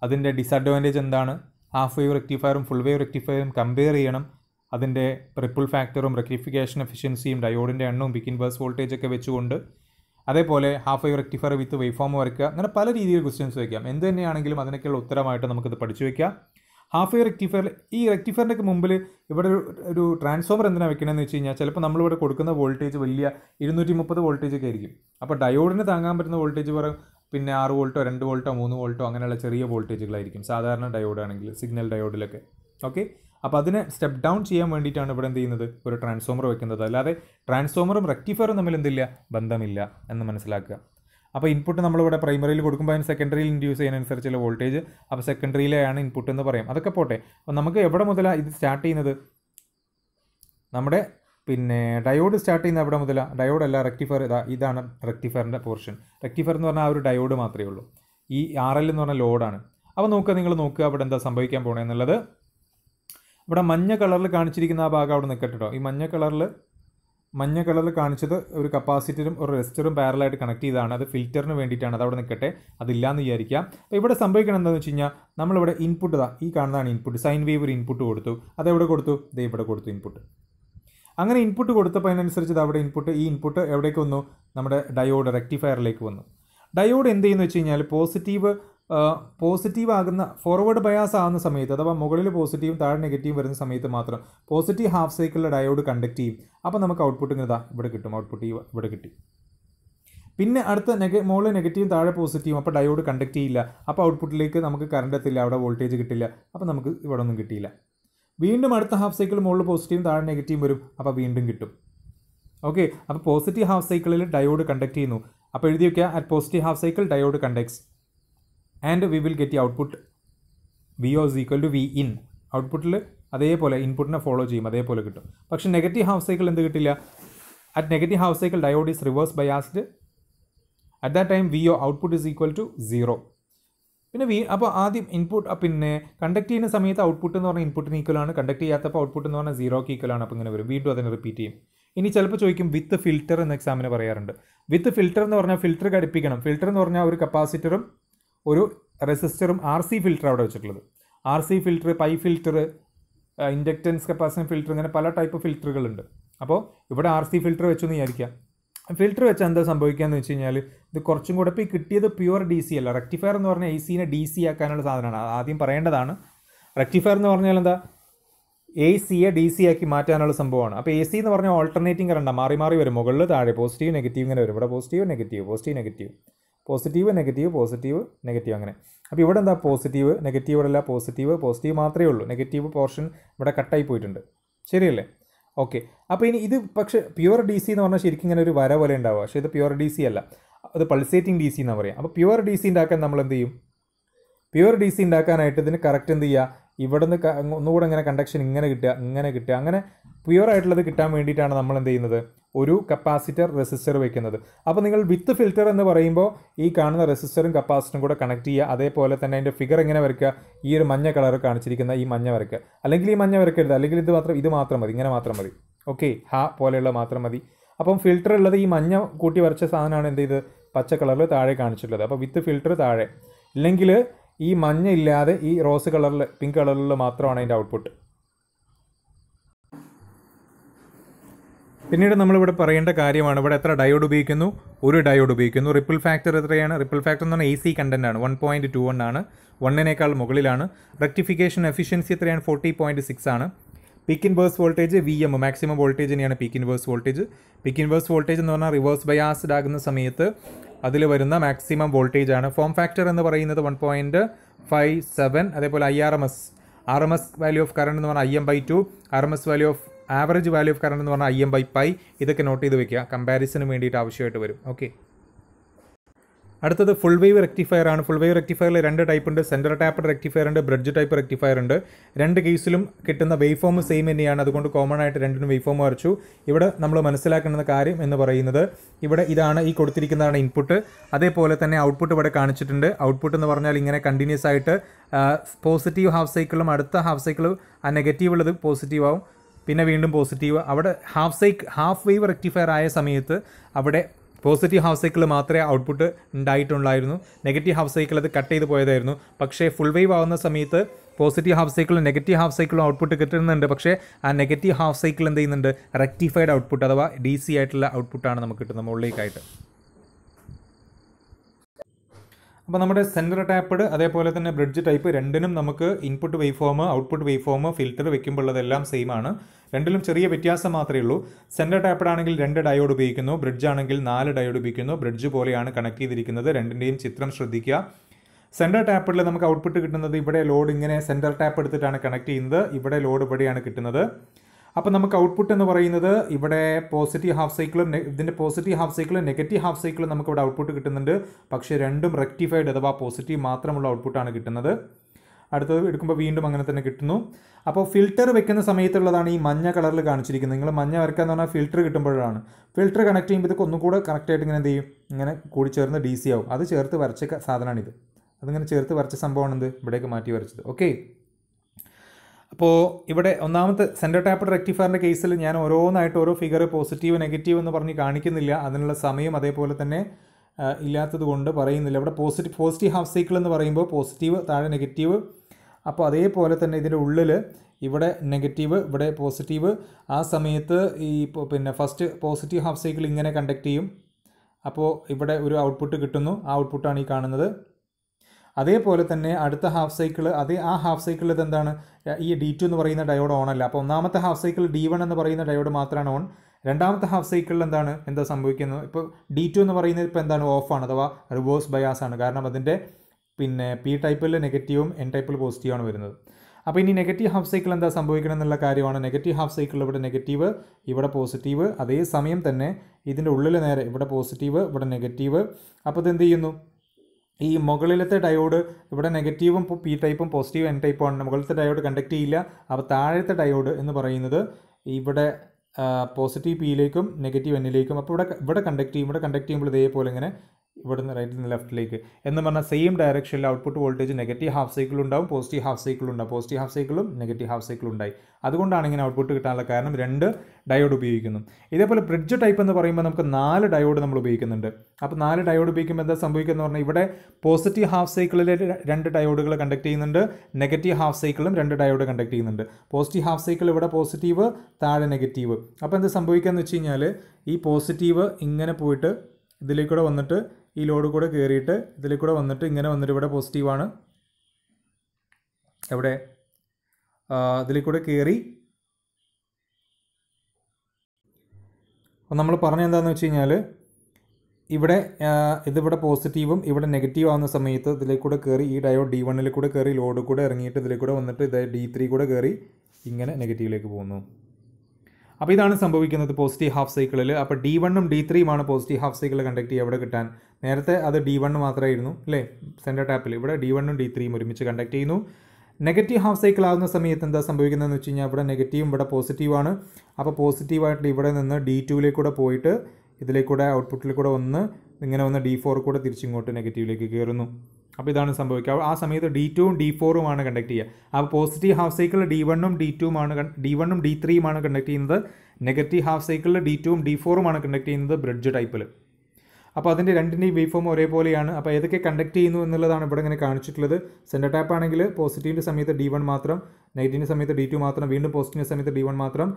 അതിൻ്റെ ഡിസഡ്വാൻറ്റേജ് എന്താണ് ഹാഫ് വേ റെക്ടിഫയറും ഫുൾ വേ റെക്ടിഫയറും കമ്പയർ ചെയ്യണം അതിൻ്റെ റിപ്പിൾ ഫാക്ടറും റെക്ടിഫിക്കേഷൻ എഫിഷ്യൻസിയും ഡയോഡിൻ്റെ എണ്ണവും ബിക്കിൻ ബസ് വോൾട്ടേജൊക്കെ വെച്ചുകൊണ്ട് അതേപോലെ half wave rectifier with waveform വരയ്ക്കുക അങ്ങനെ പല രീതിയിൽ ക്വസ്റ്റ്യൻസ് വയ്ക്കാം എന്ത് തന്നെയാണെങ്കിലും അതിനൊക്കെയുള്ള ഉത്തരമായിട്ട് നമുക്കിത് പഠിച്ചു വയ്ക്കാം ഹാഫ് വേ റെക്ടിഫയർ ഈ റെക്ടിഫയറിൻ്റെ മുമ്പിൽ ഇവിടെ ഒരു ട്രാൻസ്ഫോമർ എന്തിനാണ് വെക്കണമെന്ന് വെച്ച് കഴിഞ്ഞാൽ ചിലപ്പോൾ നമ്മളിവിടെ കൊടുക്കുന്ന വോൾട്ടേജ് വലിയ ഇരുന്നൂറ്റി മുപ്പത് ഒക്കെ ആയിരിക്കും അപ്പോൾ ഡയോഡിന് താങ്ങാൻ പറ്റുന്ന വോൾട്ടേജ് പറയും പിന്നെ ആറ് വോൾട്ടോ രണ്ട് വോൾട്ടോ മൂന്ന് വോൾട്ടോ അങ്ങനെയുള്ള ചെറിയ വോൾട്ടേജുകളായിരിക്കും സാധാരണ ഡയോഡ് ആണെങ്കിൽ സിഗ്നൽ ഡയോഡിലൊക്കെ ഓക്കെ അപ്പോൾ അതിനെ സ്റ്റെപ്പ് ഡൗൺ ചെയ്യാൻ വേണ്ടിയിട്ടാണ് ഇവിടെ എന്ത് ചെയ്യുന്നത് ഒരു ട്രാൻസ്ഫോമർ വെക്കുന്നത് അല്ലാതെ ട്രാൻസ്ഫോമറും റെക്ടിഫയറും തമ്മിൽ എന്തില്ല ബന്ധമില്ല എന്ന് മനസ്സിലാക്കുക അപ്പോൾ ഇൻപുട്ട് നമ്മളിവിടെ പ്രൈമറിയിൽ കൊടുക്കുമ്പോൾ അതിന് സെക്കൻഡറിയിൽ ഇൻഡ്യൂസ് ചെയ്യാനനുസരിച്ചുള്ള വോൾട്ടേജ് അപ്പോൾ സെക്കൻഡറിയിലെയാണ് ഇൻപുട്ട് എന്ന് പറയും അതൊക്കെ പോട്ടെ അപ്പോൾ നമുക്ക് എവിടെ മുതലാണ് ഇത് സ്റ്റാർട്ട് ചെയ്യുന്നത് നമ്മുടെ പിന്നെ ഡയോഡ് സ്റ്റാർട്ട് ചെയ്യുന്ന എവിടെ മുതലാണ് ഡയോഡ് അല്ല റെക്ടിഫയർ ഇതാ ഇതാണ് റെക്ടിഫയറിൻ്റെ പോർഷൻ റെക്ടിഫയർ എന്ന് പറഞ്ഞാൽ ആ ഒരു ഡയോഡ് മാത്രമേ ഉള്ളൂ ഈ ആർ എൽ എന്ന് പറഞ്ഞാൽ ലോഡാണ് അപ്പോൾ നോക്കുക നിങ്ങൾ നോക്കുക അവിടെ എന്താ സംഭവിക്കാൻ പോകണമെന്നുള്ളത് ഇവിടെ മഞ്ഞ കളറിൽ കാണിച്ചിരിക്കുന്ന ആ ഭാഗം അവിടെ നിൽക്കട്ടോ ഈ മഞ്ഞ കളറിൽ മഞ്ഞ കളറിൽ കാണിച്ചത് ഒരു കപ്പാസിറ്ററും ഒരു റെസിസ്റ്ററും പാരലായിട്ട് കണക്ട് ചെയ്താണ് അത് ഫിൽറ്ററിന് വേണ്ടിയിട്ടാണ് അത് അവിടെ നിൽക്കട്ടെ അതില്ലാന്ന് വിചാരിക്കാം അപ്പോൾ ഇവിടെ സംഭവിക്കണം എന്താണെന്ന് വെച്ച് കഴിഞ്ഞാൽ നമ്മളിവിടെ ഇൻപുട്ട് ഇതാ ഈ കാണുന്നതാണ് ഇൻപുട്ട് സൈൻ വേവ് ഒരു ഇൻപുട്ട് കൊടുത്തു അതെവിടെ കൊടുത്തു ദേ ഇവിടെ കൊടുത്തു ഇൻപുട്ട് അങ്ങനെ ഇൻപുട്ട് കൊടുത്തപ്പോൾ അതിനനുസരിച്ച് അവിടെ ഇൻപുട്ട് ഈ ഇൻപുട്ട് എവിടേക്ക് വന്നു നമ്മുടെ ഡയോഡ് റെക്ടിഫയറിലേക്ക് വന്നു ഡയോഡ് എന്ത് ചെയ്യുന്നു വെച്ച് കഴിഞ്ഞാൽ പോസിറ്റീവ് പോസിറ്റീവ് ആകുന്ന ഫോർവേഡ് ബയാസ് ആകുന്ന സമയത്ത് അഥവാ മുകളിൽ പോസിറ്റീവും താഴെ നെഗറ്റീവും വരുന്ന സമയത്ത് മാത്രം പോസിറ്റീവ് ഹാഫ് സൈക്കിളിലെ ഡയോഡ് കണ്ടക്ട് ചെയ്യും അപ്പോൾ നമുക്ക് ഔട്ട്പുട്ട് ഇങ്ങനെ ഇവിടെ കിട്ടും ഔട്ട്പുട്ട് ഇവിടെ കിട്ടി പിന്നെ അടുത്ത നെഗ മുകളിൽ നെഗറ്റീവും താഴെ പോസിറ്റീവും അപ്പോൾ ഡയോഡ് കണ്ടക്ട് ചെയ്യില്ല അപ്പോൾ ഔട്ട്പുട്ടിലേക്ക് നമുക്ക് കറണ്ട് എത്തില്ല അവിടെ വോൾട്ടേജ് കിട്ടില്ല അപ്പോൾ നമുക്ക് ഇവിടെ ഒന്നും കിട്ടിയില്ല വീണ്ടും അടുത്ത ഹാഫ് സൈക്കിൾ മുകളിൽ പോസിറ്റീവും താഴെ നെഗറ്റീവും വരും അപ്പോൾ വീണ്ടും കിട്ടും ഓക്കെ അപ്പോൾ പോസിറ്റീവ് ഹാഫ് സൈക്കിളിൽ ഡയോഡ് കണ്ടക്ട് ചെയ്യുന്നു അപ്പോൾ എഴുതി വയ്ക്കുക at positive half cycle diode conducts and we will get output V O's equal to V in ഔട്ട്പുട്ടിൽ അതേപോലെ ഇൻപുട്ടിനെ ഫോളോ ചെയ്യും അതേപോലെ കിട്ടും പക്ഷേ നെഗറ്റീവ് ഹാഫ് സൈക്കിൾ എന്ത് കിട്ടില്ല at negative half cycle diode is reverse biased at that time V O output is equal to zero പിന്നെ വി അപ്പോൾ ആദ്യം ഇൻപുട്ട് പിന്നെ കണ്ടക്ട് ചെയ്യുന്ന സമയത്ത് ഔട്ട്പുട്ട് എന്ന് പറഞ്ഞാൽ ഇൻപുട്ടിന് ഈക്വൽ ആണ് കണ്ടക്ട് ചെയ്യാത്തപ്പോൾ ഔട്ട്പുട്ട് എന്ന് പറഞ്ഞാൽ സീറോക്ക് ഈക്വൽ ആണ് അപ്പോൾ ഇങ്ങനെ വരും വീണ്ടും അതിനെ റിപ്പീറ്റ് ചെയ്യും ഇനി ചിലപ്പോൾ ചോദിക്കും വിത്ത് ഫിൽറ്റർ എന്ന എക്സാമിന് പറയാറുണ്ട് വിത്ത് ഫിൽറ്റർ എന്ന് പറഞ്ഞാൽ ഫിൽറ്റർ ഘടിപ്പിക്കണം ഫിൽറ്റർ എന്ന് പറഞ്ഞാൽ ഒരു കപ്പാസിറ്ററും ഒരു റെസിസ്റ്ററും ആർ സി ഫിൽറ്റർ അവിടെ വെച്ചിട്ടുള്ളത് R C filter pi filter inductance capacity filter ഇങ്ങനെ പല ടൈപ്പ് ഫിൽറ്ററുകളുണ്ട് അപ്പോൾ ഇവിടെ ആർ സി ഫിൽറ്റർ വെച്ചെന്ന് വിചാരിക്കാം ഫിൽറ്റർ വെച്ച് എന്താ സംഭവിക്കുകയെന്ന് വെച്ച് കഴിഞ്ഞാൽ ഇത് കുറച്ചും കൂടെ ഇപ്പോൾ ഈ കിട്ടിയത് പ്യുവർ ഡി സി അല്ല റെക്ടിഫയർ എന്ന് പറഞ്ഞാൽ എ സിനെ ഡി സി ആക്കാനുള്ള സാധനമാണ് ആദ്യം പറയേണ്ടതാണ് റെക്ടിഫയർ എന്ന് പറഞ്ഞാൽ എന്താ എ സിയെ ഡി സി ആക്കി മാറ്റാനുള്ള സംഭവമാണ് അപ്പോൾ എ സി എന്ന് പറഞ്ഞാൽ ഓൾട്ടർനേറ്റിംഗ് കറണ്ടാണ് മാറി മാറി വരും മുകളിൽ താഴെ പോസിറ്റീവ് നെഗറ്റീവ് ഇങ്ങനെ വരും ഇവിടെ positive negative positive negative positive negative positive negative അങ്ങനെ അപ്പോൾ ഇവിടെ എന്താ പോസിറ്റീവ് നെഗറ്റീവ് ഇവിടെ അല്ല പോസിറ്റീവ് പോസിറ്റീവ് മാത്രമേ ഉള്ളൂ നെഗറ്റീവ് പോർഷൻ ഇവിടെ കട്ടായി പോയിട്ടുണ്ട് ശരിയല്ലേ ഓക്കെ അപ്പോൾ ഇനി ഇത് പക്ഷേ പ്യുവർ ഡി സി എന്ന് പറഞ്ഞാൽ ശരിക്കും ഇങ്ങനെ ഒരു വര പോലെ ഉണ്ടാവുക പക്ഷേ ഇത് പ്യുവർ ഡി സി അല്ല അത് പൾസേറ്റിംഗ് ഡി സി എന്ന് പറയാം അപ്പോൾ പ്യുവർ ഡി സി ഉണ്ടാക്കാൻ നമ്മൾ എന്ത് ചെയ്യും പ്യുവർ ഡി സി ഉണ്ടാക്കാനായിട്ട് ഇതിന് കറക്റ്റ് എന്ത് ചെയ്യുക ഇവിടുന്ന് ഒന്നുകൂടെ ഇങ്ങനെ കണ്ടക്ഷൻ ഇങ്ങനെ കിട്ടുക ഇങ്ങനെ കിട്ടുക അങ്ങനെ പ്യുവർ ആയിട്ടുള്ളത് കിട്ടാൻ വേണ്ടിയിട്ടാണ് നമ്മൾ എന്ത് ചെയ്യുന്നത് ഒരു കപ്പാസിറ്റർ റെസിസ്റ്റർ വെക്കുന്നത് അപ്പോൾ നിങ്ങൾ വിത്ത് ഫിൽറ്റർ എന്ന് പറയുമ്പോൾ ഈ കാണുന്ന റെസിസ്റ്ററും കപ്പാസിറ്ററും കൂടെ കണക്ട് ചെയ്യുക അതേപോലെ തന്നെ അതിൻ്റെ ഫിഗർ എങ്ങനെ വരയ്ക്കുക ഈ ഒരു മഞ്ഞ കളർ കാണിച്ചിരിക്കുന്ന ഈ മഞ്ഞ വരയ്ക്കുക അല്ലെങ്കിൽ ഈ മഞ്ഞ വരയ്ക്കരുത് അല്ലെങ്കിൽ ഇത് മാത്രം ഇത് മാത്രം മതി ഇങ്ങനെ മാത്രം മതി ഓക്കെ ഹാ പോലെയുള്ള മാത്രം മതി അപ്പം ഫിൽറ്റർ ഉള്ളത് ഈ മഞ്ഞ കൂട്ടി വരച്ച സാധനമാണ് എന്ത് ചെയ്ത് പച്ച കളറിൽ താഴെ കാണിച്ചിട്ടുള്ളത് അപ്പോൾ വിത്ത് ഫിൽറ്റർ താഴെ ഇല്ലെങ്കിൽ ഈ മഞ്ഞ ഇല്ലാതെ ഈ റോസ് കളറിൽ പിങ്ക് കളറിൽ മാത്രമാണ് അതിൻ്റെ ഔട്ട്പുട്ട് പിന്നീട് നമ്മളിവിടെ പറയേണ്ട കാര്യമാണ് ഇവിടെ എത്ര ഡയോഡ് ഉപയോഗിക്കുന്നു ഒരു ഡയോഡ് ഉപയോഗിക്കുന്നു റിപ്പിൾ ഫാക്ടർ എത്രയാണ് റിപ്പിൾ ഫാക്ടർ എന്ന് പറഞ്ഞാൽ എ സി കണ്ടൻ്റ് ആണ് വൺ പോയിൻറ്റ് ടു വൺ ആണ് വണ്ണിനേക്കാൾ മുകളിലാണ് റെക്ടിഫിക്കേഷൻ എഫിഷ്യൻസി എത്രയാണ് ഫോർട്ടി പോയിൻറ്റ് സിക്സ് ആണ് peak inverse voltage V M maximum voltage തന്നെയാണ് peak inverse voltage peak inverse voltage എന്ന് പറഞ്ഞാൽ റിവേഴ്സ് ബയാസ്ഡ് ആകുന്ന സമയത്ത് അതിൽ വരുന്ന മാക്സിമം വോൾട്ടേജ് ആണ് ഫോം ഫാക്ടർ എന്ന് പറയുന്നത് വൺ പോയിൻറ്റ് ഫൈവ് സെവൻ അതേപോലെ I R M S R M S value of current എന്ന് പറഞ്ഞാൽ I M by two R M S value of average value of current എന്ന് പറഞ്ഞാൽ I M by pi ഇതൊക്കെ note ചെയ്ത് വെക്കുക കമ്പാരിസന് വേണ്ടിയിട്ട് ആവശ്യമായിട്ട് വരും ഓക്കെ അടുത്തത് ഫുൾ വേവ് റെക്ടിഫയർ ആണ് ഫുൾ വേവ് റെക്ടിഫയറിൽ രണ്ട് ടൈപ്പ് ഉണ്ട് സെൻറ്റർ ടാപ്പ് റെക്ടിഫയർ ഉണ്ട് ബ്രിഡ്ജ് ടൈപ്പ് റെക്ടിഫയർ ഉണ്ട് രണ്ട് കേസിലും കിട്ടുന്ന വേവ് ഫോം സെയിം തന്നെയാണ് അതുകൊണ്ട് കോമൺ ആയിട്ട് രണ്ടിനും വേവ് ഫോം വരച്ചു ഇവിടെ നമ്മൾ മനസ്സിലാക്കേണ്ട കാര്യം എന്ന് പറയുന്നത് ഇവിടെ ഇതാണ് ഈ കൊടുത്തിരിക്കുന്നതാണ് ഇൻപുട്ട് അതേപോലെ തന്നെ ഔട്ട്പുട്ട് ഇവിടെ കാണിച്ചിട്ടുണ്ട് ഔട്ട്പുട്ട് എന്ന് പറഞ്ഞാൽ ഇങ്ങനെ കണ്ടിന്യൂസ് ആയിട്ട് പോസിറ്റീവ് ഹാഫ് സൈക്കിളും അടുത്ത ഹാഫ് സൈക്കിളും ആ നെഗറ്റീവ് ഉള്ളത് പോസിറ്റീവ് ആവും പിന്നെ വീണ്ടും പോസിറ്റീവ് അവിടെ half cycle half wave rectifier ആയ സമയത്ത് അവിടെ പോസിറ്റീവ് ഹാഫ് സൈക്കിൾ മാത്രമേ ഔട്ട്പുട്ട് ഉണ്ടായിട്ടുണ്ടായിരുന്നു നെഗറ്റീവ് ഹാഫ് സൈക്കിൾ അത് കട്ട് ചെയ്ത് പോയതായിരുന്നു പക്ഷേ ഫുൾ വേവ് ആവുന്ന സമയത്ത് പോസിറ്റീവ് ഹാഫ് സൈക്കിളും നെഗറ്റീവ് ഹാഫ് സൈക്കിളും ഔട്ട്പുട്ട് കിട്ടുന്നുണ്ട് പക്ഷേ ആ നെഗറ്റീവ് ഹാഫ് സൈക്കിൾ എന്ത് ചെയ്യുന്നുണ്ട് റെക്ടിഫൈഡ് ഔട്ട്പുട്ട് അഥവാ ഡി സി ആയിട്ടുള്ള ഔട്ട്പുട്ടാണ് നമുക്ക് കിട്ടുന്നത് മുകളിലേക്കായിട്ട് അപ്പോൾ നമ്മുടെ സെൻറ്റർ ടാപ്പഡ് അതേപോലെ തന്നെ ബ്രിഡ്ജ് ടൈപ്പ് രണ്ടിനും നമുക്ക് input wave form output wave form filter ഉള്ളതെല്ലാം സെയിം ആണ് രണ്ടിലും ചെറിയ വ്യത്യാസം മാത്രമേ ഉള്ളൂ സെൻറ്റർ ടാപ്പഡ് ആണെങ്കിൽ രണ്ട് ഡയോഡ് ഉപയോഗിക്കുന്നു ബ്രിഡ്ജ് ആണെങ്കിൽ നാല് ഡയോഡ് ഉപയോഗിക്കുന്നു ബ്രിഡ്ജ് പോലെയാണ് കണക്ട് ചെയ്തിരിക്കുന്നത് രണ്ടിൻ്റെയും ചിത്രം ശ്രദ്ധിക്കുക സെൻറ്റർ ടാപ്പിൽ നമുക്ക് ഔട്ട്പുട്ട് കിട്ടുന്നത് ഇവിടെ ലോഡ് ഇങ്ങനെ സെൻറ്റർ ടാപ്പ് എടുത്തിട്ടാണ് കണക്ട് ചെയ്യുന്നത് ഇവിടെ ലോഡ് ഇവിടെയാണ് കിട്ടുന്നത് അപ്പോൾ നമുക്ക് ഔട്ട്പുട്ട് എന്ന് പറയുന്നത് ഇവിടെ പോസിറ്റീവ് ഹാഫ് സൈക്കിളും ഇതിൻ്റെ പോസിറ്റീവ് ഹാഫ് സൈക്കിളും നെഗറ്റീവ് ഹാഫ് സൈക്കിളും നമുക്ക് ഇവിടെ ഔട്ട്പുട്ട് കിട്ടുന്നുണ്ട് പക്ഷേ രണ്ടും റെക്ടിഫൈഡ് അഥവാ പോസിറ്റീവ് മാത്രമുള്ള ഔട്ട്പുട്ടാണ് കിട്ടുന്നത് അടുത്തത് എടുക്കുമ്പോൾ വീണ്ടും അങ്ങനെ തന്നെ കിട്ടുന്നു അപ്പോൾ ഫിൽറ്റർ വെക്കുന്ന സമയത്തുള്ളതാണ് ഈ മഞ്ഞ കളറിൽ കാണിച്ചിരിക്കുന്നത് നിങ്ങൾ മഞ്ഞ വരയ്ക്കുക എന്ന് പറഞ്ഞാൽ ഫിൽറ്റർ കിട്ടുമ്പോഴാണ് ഫിൽറ്റർ കണക്ട് ചെയ്യുമ്പോൾ ഇതൊക്കെ ഒന്നും കൂടെ കണക്റ്റായിട്ട് ഇങ്ങനെ എന്ത് ചെയ്യും ഇങ്ങനെ കൂടി ചേർന്ന് ഡി സി ആവും അത് ചേർത്ത് വരച്ച സാധനമാണിത് അതിങ്ങനെ ചേർത്ത് വരച്ച സംഭവമാണ് എന്ത് ഇവിടേക്ക് മാറ്റി വരച്ചത് ഓക്കെ അപ്പോൾ ഇവിടെ ഒന്നാമത്തെ സെൻറ്റർ ടാപ്പ് റെക്ടിഫയറിൻ്റെ കേസിൽ ഞാൻ ഓരോന്നായിട്ട് ഓരോ ഫിഗർ പോസിറ്റീവ് നെഗറ്റീവ് എന്ന് പറഞ്ഞ് കാണിക്കുന്നില്ല അതിനുള്ള സമയം അതേപോലെ തന്നെ ഇല്ലാത്തത് കൊണ്ട് പറയുന്നില്ല ഇവിടെ പോസിറ്റീവ് പോസിറ്റീവ് ഹാഫ് സൈക്കിൾ എന്ന് പറയുമ്പോൾ പോസിറ്റീവ് താഴെ നെഗറ്റീവ് അപ്പോൾ അതേപോലെ തന്നെ ഇതിൻ്റെ ഉള്ളിൽ ഇവിടെ നെഗറ്റീവ് ഇവിടെ പോസിറ്റീവ് ആ സമയത്ത് ഈ പിന്നെ ഫസ്റ്റ് പോസിറ്റീവ് ഹാഫ് സൈക്കിൾ ഇങ്ങനെ കണ്ടക്ട് ചെയ്യും അപ്പോൾ ഇവിടെ ഒരു ഔട്ട്പുട്ട് കിട്ടുന്നു ആ ഔട്ട്പുട്ടാണ് ഈ കാണുന്നത് അതേപോലെ തന്നെ അടുത്ത ഹാഫ് സൈക്കിൾ അതേ ആ ഹാഫ് സൈക്കിളിൽ ഇതെന്താണ് ഈ ഡി ടു എന്ന് പറയുന്ന ഡയോഡ് ഓൺ അല്ല അപ്പോൾ ഒന്നാമത്തെ ഹാഫ് സൈക്കിൾ ഡി വൺ എന്ന് പറയുന്ന ഡയോഡ് മാത്രമാണ് ഓൺ രണ്ടാമത്തെ ഹാഫ് സൈക്കിളിൽ എന്താണ് എന്താ സംഭവിക്കുന്നത് ഇപ്പോൾ ഡി ടു എന്ന് പറയുന്നത് ഇപ്പോൾ എന്താണ് ഓഫാണ് അഥവാ റിവേഴ്സ് ബയാസ് ആണ് കാരണം അതിൻ്റെ പിന്നെ പി ടൈപ്പിൽ നെഗറ്റീവും എൻ ടൈപ്പിൽ പോസിറ്റീവാണ് വരുന്നത് അപ്പോൾ ഇനി നെഗറ്റീവ് ഹാഫ് സൈക്കിൾ എന്താ സംഭവിക്കണം എന്നുള്ള കാര്യമാണ് നെഗറ്റീവ് ഹാഫ് സൈക്കിൾ ഇവിടെ നെഗറ്റീവ് ഇവിടെ പോസിറ്റീവ് അതേ സമയം തന്നെ ഇതിൻ്റെ ഉള്ളിൽ നേരെ ഇവിടെ പോസിറ്റീവ് ഇവിടെ നെഗറ്റീവ് അപ്പോൾ ഇതെന്ത് ചെയ്യുന്നു ഈ മുകളിലത്തെ ഡയോഡ് ഇവിടെ നെഗറ്റീവും പി ടൈപ്പും പോസിറ്റീവ് എൻ ടൈപ്പും ആണ് മുകളിലത്തെ ഡയോഡ് കണ്ടക്ട് ചെയ്യില്ല അപ്പോൾ താഴത്തെ ഡയോഡ് എന്ന് പറയുന്നത് ഇവിടെ പോസിറ്റീവ് പിയിലേക്കും നെഗറ്റീവ് എന്നിലേക്കും അപ്പോൾ ഇവിടെ ഇവിടെ കണ്ടക്ട് ചെയ്യും ഇവിടെ കണ്ടക്ട് ചെയ്യുമ്പോൾ ഇതേപോലെ ഇങ്ങനെ ഇവിടുന്ന് റൈറ്റിൽ നിന്ന് ലെഫ്റ്റിലേക്ക് എന്ന് പറഞ്ഞാൽ സെയിം ഡയറക്ഷനിൽ output voltage negative half cycle ഉണ്ടാവും പോസിറ്റീവ് ഹാഫ് സൈക്കിൾ ഉണ്ടാവും പോസിറ്റീവ് ഹാഫ് സൈക്കിളും നെഗറ്റീവ് ഹാഫ് സൈക്കിൾ ഉണ്ടായി അതുകൊണ്ടാണ് ഇങ്ങനെ ഔട്ട്പുട്ട് കിട്ടാനുള്ള കാരണം രണ്ട് ഡയോഡ് ഉപയോഗിക്കുന്നു ഇതേപോലെ ബ്രിഡ്ജ് ടൈപ്പ് എന്ന് പറയുമ്പോൾ നമുക്ക് നാല് ഡയോഡ് നമ്മൾ ഉപയോഗിക്കുന്നുണ്ട് അപ്പോൾ നാല് ഡയോഡ് ഉപയോഗിക്കുമ്പോൾ എന്താ സംഭവിക്കുന്നത് പറഞ്ഞാൽ ഇവിടെ പോസിറ്റീവ് ഹാഫ് സൈക്കിളിലെ രണ്ട് ഡയോഡുകൾ കണ്ടക്ട് ചെയ്യുന്നുണ്ട് നെഗറ്റീവ് ഹാഫ് സൈക്കിളും രണ്ട് ഡയോഡ് കണ്ടക്ട് ചെയ്യുന്നുണ്ട് പോസിറ്റീവ് ഹാഫ് സൈക്കിൾ ഇവിടെ പോസിറ്റീവ് താഴെ നെഗറ്റീവ് അപ്പോൾ എന്ത് സംഭവിക്കുക എന്ന് വെച്ച് കഴിഞ്ഞാൽ ഈ പോസിറ്റീവ് ഇങ്ങനെ പോയിട്ട് ഇതിലേക്കൂടെ വന്നിട്ട് ഈ ലോഡ് കൂടെ കയറിയിട്ട് ഇതിൽ കൂടെ വന്നിട്ട് ഇങ്ങനെ വന്നിട്ട് ഇവിടെ പോസിറ്റീവാണ് എവിടെ ഇതിൽ കൂടെ കയറി അപ്പോൾ നമ്മൾ പറഞ്ഞ എന്താണെന്ന് വെച്ച് കഴിഞ്ഞാൽ ഇവിടെ ഇതിവിടെ പോസിറ്റീവും ഇവിടെ നെഗറ്റീവ് ആവുന്ന സമയത്ത് ഇതിലേക്ക് കൂടെ കയറി ഈ ഡയോഡ് ഡി വണ്ണിൽ കൂടെ കയറി ലോഡ് കൂടെ ഇറങ്ങിയിട്ട് ഇതിലേക്ക് വന്നിട്ട് ഇതായി ഡി ത്രീ കൂടെ കയറി ഇങ്ങനെ നെഗറ്റീവിലേക്ക് പോകുന്നു അപ്പോൾ ഇതാണ് സംഭവിക്കുന്നത് പോസിറ്റീവ് ഹാഫ് സൈക്കിളിൽ അപ്പോൾ ഡി വണ്ണും ഡി ത്രീയുമാണ് പോസിറ്റീവ് ഹാഫ് സൈക്കിൾ കണ്ടക്ട് ചെയ്യുക അവിടെ കിട്ടാൻ നേരത്തെ അത് ഡി വണ്ണ് മാത്രമായിരുന്നു അല്ലേ സെൻറ്റർ ടാപ്പിൽ ഇവിടെ ഡി വണ്ണും ഡി ത്രീയും ഒരുമിച്ച് കണ്ടക്ട് ചെയ്യുന്നു നെഗറ്റീവ് ഹാഫ് സൈക്കിൾ ആകുന്ന സമയത്ത് എന്താ സംഭവിക്കുന്നതെന്ന് വെച്ച് കഴിഞ്ഞാൽ ഇവിടെ നെഗറ്റീവും ഇവിടെ പോസിറ്റീവാണ് അപ്പോൾ പോസിറ്റീവായിട്ട് ഇവിടെ നിന്ന് ഡി ടുവിലേക്കൂടെ പോയിട്ട് ഇതിലേക്കൂടെ ഔട്ട്പുട്ടിൽ കൂടെ ഒന്ന് ഇങ്ങനെ വന്ന് ഡി ഫോർ കൂടെ തിരിച്ചിങ്ങോട്ട് നെഗറ്റീവിലേക്ക് കയറുന്നു അപ്പോൾ ഇതാണ് സംഭവിക്കുക ആ സമയത്ത് ഡി ടുവും ഡി ഫോറുമാണ് കണ്ടക്ട് ചെയ്യുക അപ്പോൾ പോസിറ്റീവ് ഹാഫ് സൈക്കിളിൽ ഡി വണ്ണും ഡി ടുവുമാണ് ഡി വണ്ണും ഡി ത്രീയുമാണ് കണ്ടക്ട് ചെയ്യുന്നത് നെഗറ്റീവ് ഹാഫ് സൈക്കിളിൽ ഡി ടുവും ഡി ഫോറുമാണ് കണ്ടക്ട് ചെയ്യുന്നത് ബ്രിഡ്ജ് ടൈപ്പിൽ അപ്പോൾ അതിൻ്റെ രണ്ടിൻ്റെയും വേവ് ഫോം ഒരേപോലെയാണ് അപ്പോൾ ഏതൊക്കെ കണ്ടക്ട് ചെയ്യുന്നു എന്നുള്ളതാണ് ഇവിടെ ഇങ്ങനെ കാണിച്ചിട്ടുള്ളത് സെൻറ്റർ ടാപ്പ് ആണെങ്കിൽ പോസിറ്റീവിൻ്റെ സമയത്ത് ഡി വൺ മാത്രം നെഗറ്റീവിൻ്റെ സമയത്ത് ഡി ടു മാത്രം വീണ്ടും പോസിറ്റീവിൻ്റെ സമയത്ത് ഡി വൺ മാത്രം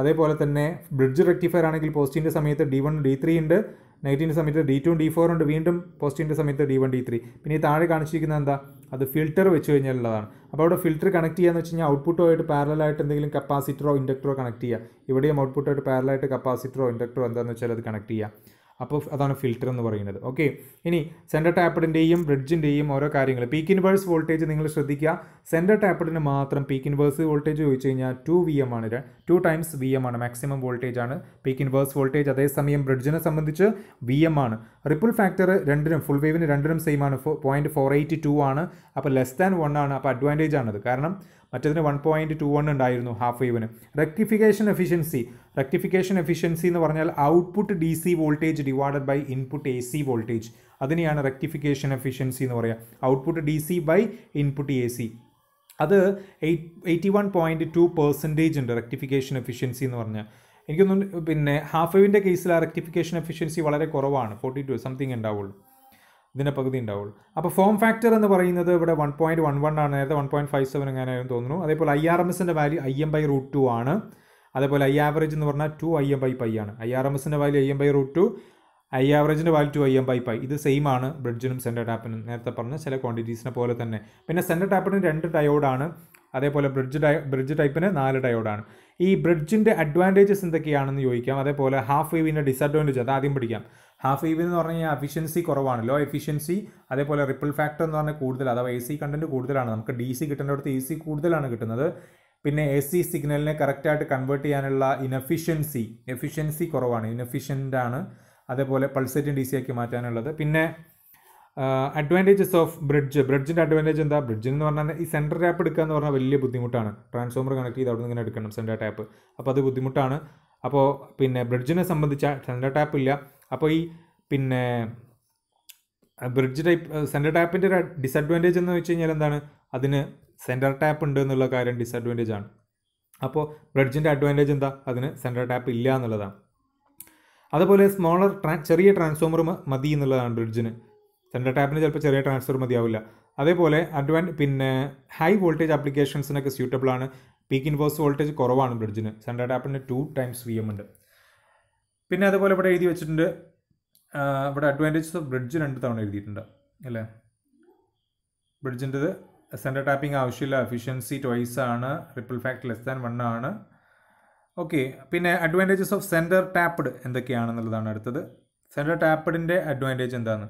അതേപോലെ തന്നെ ബ്രിഡ്ജ് റെക്ടിഫയർ ആണെങ്കിൽ പോസിറ്റീവിൻ്റെ സമയത്ത് ഡി വൺ ഡി ത്രീ ഉണ്ട് നെഗറ്റീവിൻ്റെ സമയത്ത് ഡി ടു ഡി ഫോർ ഉണ്ട് വീണ്ടും പോസിറ്റീവിൻ്റെ സമയത്ത് ഡി വൺ ഡി ത്രീ പിന്നെ ഈ താഴെ കാണിച്ചിരിക്കുന്നത് എന്താ അത് ഫിൽറ്റർ വെച്ച് കഴിഞ്ഞാലുള്ളതാണ് അപ്പോൾ അവിടെ ഫിൽറ്റർ കണക്ട് ചെയ്യാന്ന് വെച്ച് കഴിഞ്ഞാൽ ഔട്ട്പുട്ടുമായിട്ട് പാരലായിട്ട് എന്തെങ്കിലും കപ്പാസിറ്ററോ ഇൻഡക്ടറോ കണക്ട് ചെയ്യുക ഇവിടെയും ഔട്ട്പുട്ടായിട്ട് പാരലായിട്ട് കപ്പാസിറ്ററോ ഇൻഡക്ടറോ എന്താണെന്ന് വെച്ചാൽ അത് കണക്ട് ചെയ്യുക അപ്പോൾ അതാണ് ഫിൽറ്റർ എന്ന് പറയുന്നത് ഓക്കെ ഇനി സെൻറ്റർ ടാപ്പഡിൻ്റെയും ബ്രിഡ്ജിൻ്റെയും ഓരോ കാര്യങ്ങൾ പീക്ക് ഇൻവേഴ്സ് വോൾട്ടേജ് നിങ്ങൾ ശ്രദ്ധിക്കുക സെൻറ്റർ ടാപ്പഡിന് മാത്രം പീക്ക് ഇൻവേഴ്സ് വോൾട്ടേജ് ചോദിച്ചു കഴിഞ്ഞാൽ ടു വി എം ആണ് ടു ടൈംസ് വി എം ആണ് മാക്സിമം വോൾട്ടേജ് ആണ് പീക്ക് ഇൻവേഴ്സ് വോൾട്ടേജ് അതേസമയം ബ്രിഡ്ജിനെ സംബന്ധിച്ച് വി എം ആണ് റിപ്പിൾ ഫാക്ടർ രണ്ടിനും ഫുൾ വേവിന് രണ്ടിനും സെയിം ആണ് പോയിൻറ്റ് ഫോർ എയ്റ്റ് ടു ആണ് അപ്പോൾ ലെസ് ദാൻ വൺ ആണ് അപ്പോൾ അഡ്വാൻറ്റേജ് ആണത് കാരണം മറ്റതിന് വൺ പോയിൻറ്റ് ടു വൺ ഉണ്ടായിരുന്നു ഹാഫ് വേവിന് റെക്ടിഫിക്കേഷൻ എഫിഷ്യൻസി റെക്ടിഫിക്കേഷൻ എഫിഷ്യൻസി എന്ന് പറഞ്ഞാൽ output D C voltage divided by input A C voltage അതിനെയാണ് റെക്ടിഫിക്കേഷൻ എഫിഷ്യൻസി എന്ന് പറയുക output D C by input A C അത് eighty one point two percentage ഉണ്ട് rectification efficiency എന്ന് പറഞ്ഞാൽ എനിക്കൊന്നും പിന്നെ ഹാഫ് വേവിൻ്റെ കേസിൽ ആ റെക്ടിഫിക്കേഷൻ എഫിഷ്യൻസി വളരെ കുറവാണ് ഫോർട്ടി ടു സംതിങ് ഉണ്ടാവുള്ളൂ ഇതിൻ്റെ പകുതി ഉണ്ടാവുള്ളൂ അപ്പോൾ ഫോം ഫാക്ടർ എന്ന് പറയുന്നത് ഇവിടെ വൺ പോയിൻറ്റ് വൺ വൺ ആണ് നേരത്തെ വൺ പോയിൻറ്റ് ഫൈവ് സെവൻ എങ്ങനെയായിരുന്നു തോന്നുന്നു അതേപോലെ ഐ ആർ എം എസിൻ്റെ value I M by root two ആണ് അതേപോലെ ഐ ആവറേജ് എന്ന് പറഞ്ഞാൽ two I M by pi ആണ് ഐ ആർ എം എസിൻ്റെ value I M by root two I ആവറേജിൻ്റെ value two I M by pi ഇത് same ആണ് ബ്രിഡ്ജിനും സെൻറ്റർ ടാപ്പിനും നേരത്തെ പറഞ്ഞ ചില ക്വാണ്ടിറ്റീസിനെ പോലെ തന്നെ പിന്നെ സെൻറ്റർ ടാപ്പിന് രണ്ട് ഡയോഡാണ് അതേപോലെ ബ്രിഡ്ജ് ഡയ ബ്രിഡ്ജ് ടൈപ്പിന് നാല് ഡയോഡാണ് ഈ ബ്രിഡ്ജിൻ്റെ അഡ്വാൻറ്റേജസ് എന്തൊക്കെയാണെന്ന് ചോദിക്കാം അതേപോലെ ഹാഫ് വേവിൻ്റെ ഡിസഡ്വാൻറ്റേജ് അത് ആദ്യം പഠിക്കാം ഹാഫ് ഇ ബി എന്ന് പറഞ്ഞു കഴിഞ്ഞാൽ എഫിഷ്യൻസി കുറവാണ് ലോ എഫിഷ്യൻസി അതേപോലെ റിപ്പിൾ ഫാക്ടർ എന്ന് പറഞ്ഞാൽ കൂടുതൽ അഥവാ എ സി കണ്ടന്റ് കൂടുതലാണ് നമുക്ക് ഡി സി കിട്ടേണ്ടടുത്ത് എ സി കൂടുതലാണ് കിട്ടുന്നത് പിന്നെ എ സി സിഗ്നലിനെ കറക്റ്റായിട്ട് കൺവേർട്ട് ചെയ്യാനുള്ള ഇനഫിഷ്യൻസി എഫിഷ്യൻസി കുറവാണ് ഇനഫിഷ്യൻ്റ് ആണ് അതേപോലെ പൾസേറ്റും ഡി സി ആക്കി മാറ്റാനുള്ളത് പിന്നെ അഡ്വാൻറ്റേജസ് ഓഫ് ബ്രിഡ്ജ് ബ്രിഡ്ജിൻ്റെ അഡ്വാൻറ്റേജ് എന്താ ബ്രിഡ്ജ് എന്ന് പറഞ്ഞാൽ ഈ സെൻട്രൽ ടാപ്പ് എടുക്കുക എന്ന് പറഞ്ഞാൽ വലിയ ബുദ്ധിമുട്ടാണ് ട്രാൻസ്ഫോമർ കണക്ട് ചെയ്ത് അവിടെ നിന്ന് ഇങ്ങനെ എടുക്കണം സെൻറ്റർ ടാപ്പ് അപ്പോൾ അത് ബുദ്ധിമുട്ടാണ് അപ്പോൾ പിന്നെ ബ്രിഡ്ജിനെ സംബന്ധിച്ച സെൻറ്റർ ടാപ്പ് ഇല്ല അപ്പോൾ ഈ പിന്നെ ബ്രിഡ്ജ് ടൈപ്പ് സെൻറ്റർ ടാപ്പിൻ്റെ ഒരു ഡിസഡ്വാൻറ്റേജ് എന്ന് വെച്ച് കഴിഞ്ഞാൽ എന്താണ് അതിന് സെൻറ്റർ ടാപ്പ് ഉണ്ട് എന്നുള്ള കാര്യം ഡിസഡ്വാൻറ്റേജ് ആണ് അപ്പോൾ ബ്രിഡ്ജിൻ്റെ അഡ്വാൻറ്റേജ് എന്താ അതിന് സെൻറ്റർ ടാപ്പ് ഇല്ല എന്നുള്ളതാണ് അതുപോലെ സ്മോളർ ചെറിയ ട്രാൻസ്ഫോമർ മതി എന്നുള്ളതാണ് ബ്രിഡ്ജിന് സെൻറ്റർ ടാപ്പിന് ചിലപ്പോൾ ചെറിയ ട്രാൻസ്ഫോർ മതിയാവില്ല അതേപോലെ അഡ്വാൻ പിന്നെ ഹൈ വോൾട്ടേജ് ആപ്ലിക്കേഷൻസിനൊക്കെ സ്യൂട്ടബിൾ ആണ് പീക്ക് ഇൻവേഴ്സ് വോൾട്ടേജ് കുറവാണ് ബ്രിഡ്ജിന് സെൻറ്റർ ടാപ്പിന് ടു ടൈംസ് വി എം ഉണ്ട് പിന്നെ അതുപോലെ ഇവിടെ എഴുതി വെച്ചിട്ടുണ്ട് ഇവിടെ അഡ്വാൻറ്റേജസ് ഓഫ് ബ്രിഡ്ജ് രണ്ട് തവണ എഴുതിയിട്ടുണ്ട് അല്ലേ ബ്രിഡ്ജിൻ്റെത് സെൻറ്റർ ടാപ്പിംഗ് ആവശ്യമില്ല എഫിഷ്യൻസി ട്വൈസ് ആണ് ripple fact less than one ആണ് ഓക്കെ പിന്നെ അഡ്വാൻറ്റേജസ് ഓഫ് സെൻറ്റർ ടാപ്പ്ഡ് എന്തൊക്കെയാണെന്നുള്ളതാണ് അടുത്തത് സെൻറ്റർ ടാപ്പ്ഡിൻ്റെ അഡ്വാൻറ്റേജ് എന്താണ്